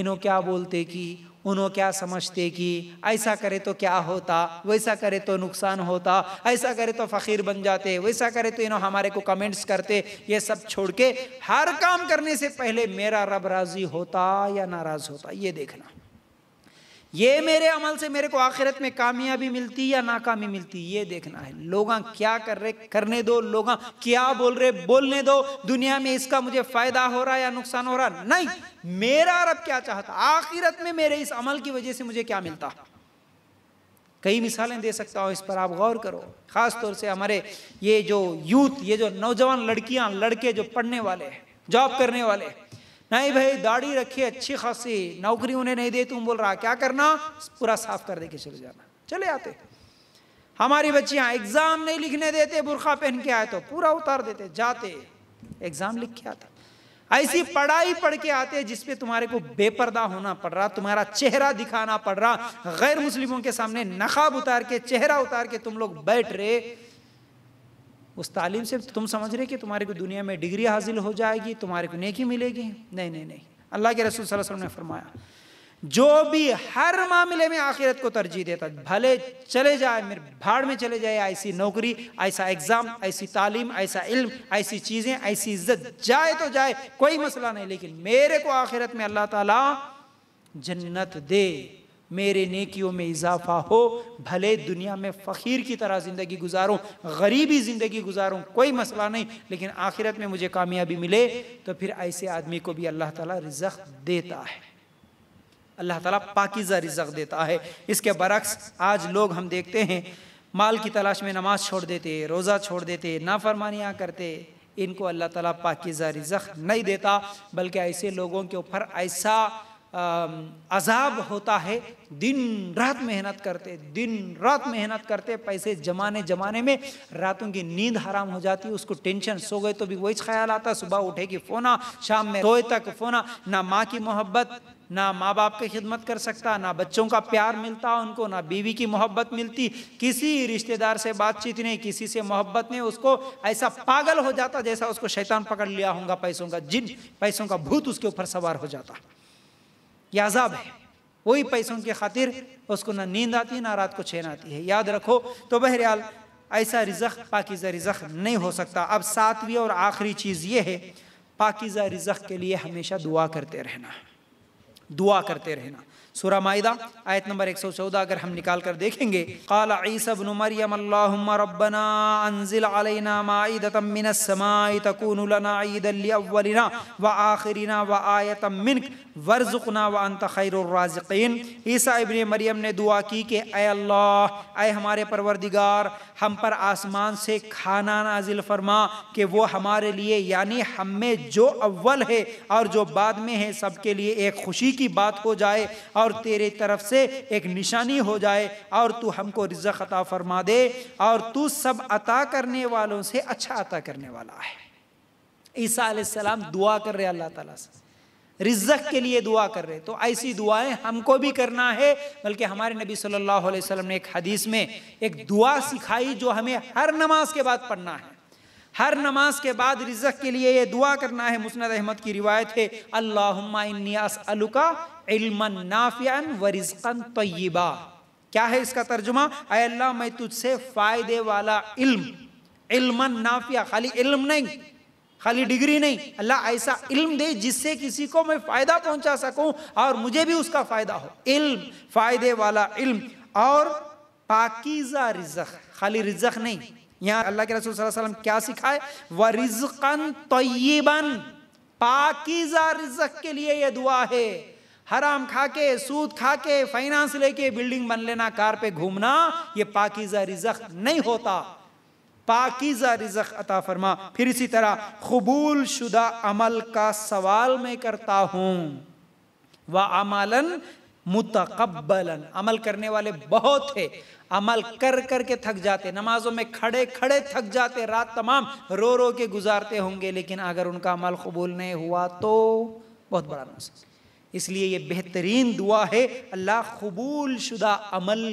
इन्हों क्या बोलते कि उन्हों क्या समझते कि ऐसा करे तो क्या होता वैसा करे तो नुकसान होता ऐसा करे तो फ़कीर बन जाते वैसा करे तो इन्हों हमारे को कमेंट्स करते ये सब छोड़ के हर काम करने से पहले मेरा रब राज़ी होता या नाराज़ होता ये देखना ये मेरे अमल से मेरे को आखिरत में कामयाबी मिलती या नाकामी मिलती ये देखना है लोग क्या कर रहे करने दो लोग क्या बोल रहे बोलने दो दुनिया में इसका मुझे फायदा हो रहा है या नुकसान हो रहा नहीं मेरा रब क्या चाहता आखिरत में मेरे इस अमल की वजह से मुझे क्या मिलता कई मिसालें दे सकता हूँ इस पर आप गौर करो खास तौर से हमारे ये जो यूथ ये जो नौजवान लड़कियां लड़के जो पढ़ने वाले जॉब करने वाले हैं नहीं भाई दाढ़ी रखी अच्छी खासी नौकरी उन्हें नहीं दे तुम बोल रहा क्या करना पूरा साफ कर दे के चले जाना चले आते हमारी बच्चियां एग्जाम नहीं लिखने देते बुरखा पहन के आए तो पूरा उतार देते जाते एग्जाम लिख के आता ऐसी पढ़ाई पढ़ के आते जिसपे तुम्हारे को बेपर्दा होना पड़ रहा तुम्हारा चेहरा दिखाना पड़ रहा गैर मुस्लिमों के सामने नखाब उतार के चेहरा उतार के तुम लोग बैठ रहे उस तालीम से तो तुम समझ रहे कि तुम्हारे को दुनिया में डिग्री हासिल हो जाएगी तुम्हारे को नेकी मिलेगी नहीं नहीं नहीं अल्लाह के रसूल वसल्लम ने फरमाया जो भी हर मामले में आखिरत को तरजीह देता भले चले जाए मेरे भाड़ में चले जाए ऐसी नौकरी ऐसा एग्ज़ाम ऐसी तालीम ऐसा इल्म ऐसी चीज़ें ऐसी इज्जत जाए तो जाए कोई मसला नहीं लेकिन मेरे को आखिरत में अल्लाह ताला जन्नत दे मेरे नेकियों में इजाफा हो भले दुनिया में फ़कीर की तरह ज़िंदगी गुजारूँ गरीबी ज़िंदगी गुजारूँ कोई मसला नहीं लेकिन आखिरत में मुझे कामयाबी मिले तो फिर ऐसे आदमी को भी अल्लाह ताला रिजक देता है अल्लाह ताला पाकिज़ा रिजक देता है इसके बरक्स आज लोग हम देखते हैं माल की तलाश में नमाज छोड़ देते रोज़ा छोड़ देते नाफरमानियाँ करते इनको अल्लाह ताला पाकिज़ा रिजक नहीं देता बल्कि ऐसे लोगों के ऊपर ऐसा अजाब होता है दिन रात मेहनत करते दिन रात मेहनत करते पैसे जमाने जमाने में रातों की नींद हराम हो जाती है उसको टेंशन सो गए तो भी वही ख्याल आता सुबह उठे फोना शाम में रोए तक फोना ना माँ की मोहब्बत ना माँ बाप की खिदमत कर सकता ना बच्चों का प्यार मिलता उनको ना बीवी की मोहब्बत मिलती किसी रिश्तेदार से बातचीत नहीं किसी से मोहब्बत नहीं उसको ऐसा पागल हो जाता जैसा उसको शैतान पकड़ लिया होगा पैसों का जिन पैसों का भूत उसके ऊपर सवार हो जाता ये अजाब है वही पैसों की खातिर उसको ना नींद आती है ना रात को छेन आती है याद रखो तो बहरहाल ऐसा रिजक पाकिजा रिजक नहीं हो सकता अब सातवीं और आखिरी चीज़ ये है पाकिजा रिजक के लिए हमेशा दुआ करते रहना दुआ करते रहना सूरा माहिदा आयत नंबर 114 अगर हम निकाल कर देखेंगे मरियम ने दुआ की कि अल्लाह हमारे परवरदिगार हम पर आसमान से खाना नाजिल फरमा के वो हमारे लिए यानी हम में जो अव्वल है और जो बाद में है सबके लिए एक खुशी की बात हो जाए और और तेरे तरफ से एक निशानी हो जाए और तू हमको रिजक अता फरमा दे और तू सब अता करने वालों से अच्छा अता करने वाला है ईसा सलाम दुआ कर रहे अल्लाह ताला से रिजक के लिए दुआ कर रहे तो ऐसी दुआएं हमको भी करना है बल्कि हमारे नबी सल्लल्लाहु अलैहि वसल्लम ने एक हदीस में एक दुआ सिखाई जो हमें हर नमाज के बाद पढ़ना है हर नमाज के बाद रिजक के लिए ये दुआ करना है मुस्ंद अहमद की रिवायत है अल्लाह इन्नी इल्मन नाफियान वरिजकन तय्यबा क्या है इसका तर्जुमा अल्लाह मैं तुझसे फ़ायदे वाला इल्म इल्मन नाफिया खाली इल्म नहीं खाली डिग्री नहीं अल्लाह ऐसा इल्म दे जिससे किसी को मैं फ़ायदा पहुंचा सकूं और मुझे भी उसका फ़ायदा हो इल्म फ़ायदे वाला इल्म और पाकिज़ा रिजक खाली रिजक नहीं यहाँ अल्लाह के रसूल वसल्लम क्या सिखाए व रिजकन तय्यबन पाकिज़ा रिजक के लिए यह दुआ है हराम खा के सूद खा के फाइनेंस लेके बिल्डिंग बन लेना कार पे घूमना ये पाकिजा रिजक नहीं होता पाकिजा रिजक अता फरमा फिर इसी तरह कबूल शुदा अमल का सवाल मैं करता हूं वह अमालन मुतकबलन अमल करने वाले बहुत थे अमल कर कर के थक जाते नमाजों में खड़े खड़े थक जाते रात तमाम रो रो के गुजारते होंगे लेकिन अगर उनका अमल कबूल नहीं हुआ तो बहुत बड़ा नुकसान इसलिए ये बेहतरीन दुआ है अल्लाह कबूल शुदा अमल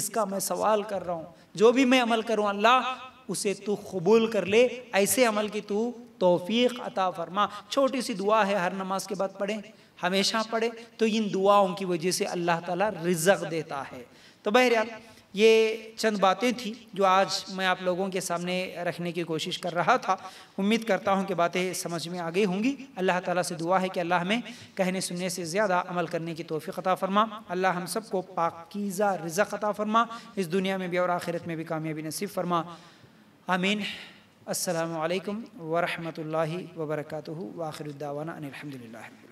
इसका मैं सवाल कर रहा हूँ जो भी मैं अमल करूँ अल्लाह उसे तू कबूल कर ले ऐसे अमल की तू तोफ़ीक अता फरमा छोटी सी दुआ है हर नमाज के बाद पढ़ें हमेशा पढ़े तो इन दुआओं की वजह से अल्लाह ताला रिजक देता है तो बहरहाल ये चंद बातें थी जो आज मैं आप लोगों के सामने रखने की कोशिश कर रहा था उम्मीद करता हूँ कि बातें समझ में आ गई होंगी अल्लाह ताला से दुआ है कि अल्लाह हमें कहने सुनने से ज़्यादा अमल करने की तोफ़ी अता फ़रमा अल्लाह हम सबको पाकीज़ा रज़क अता फ़रमा इस दुनिया में भी और आखिरत में भी कामयाबी नसीब फ़रमा आमीन असलकम वरहमल वर्का वाखिर दावाना अनिलहमदिल्ला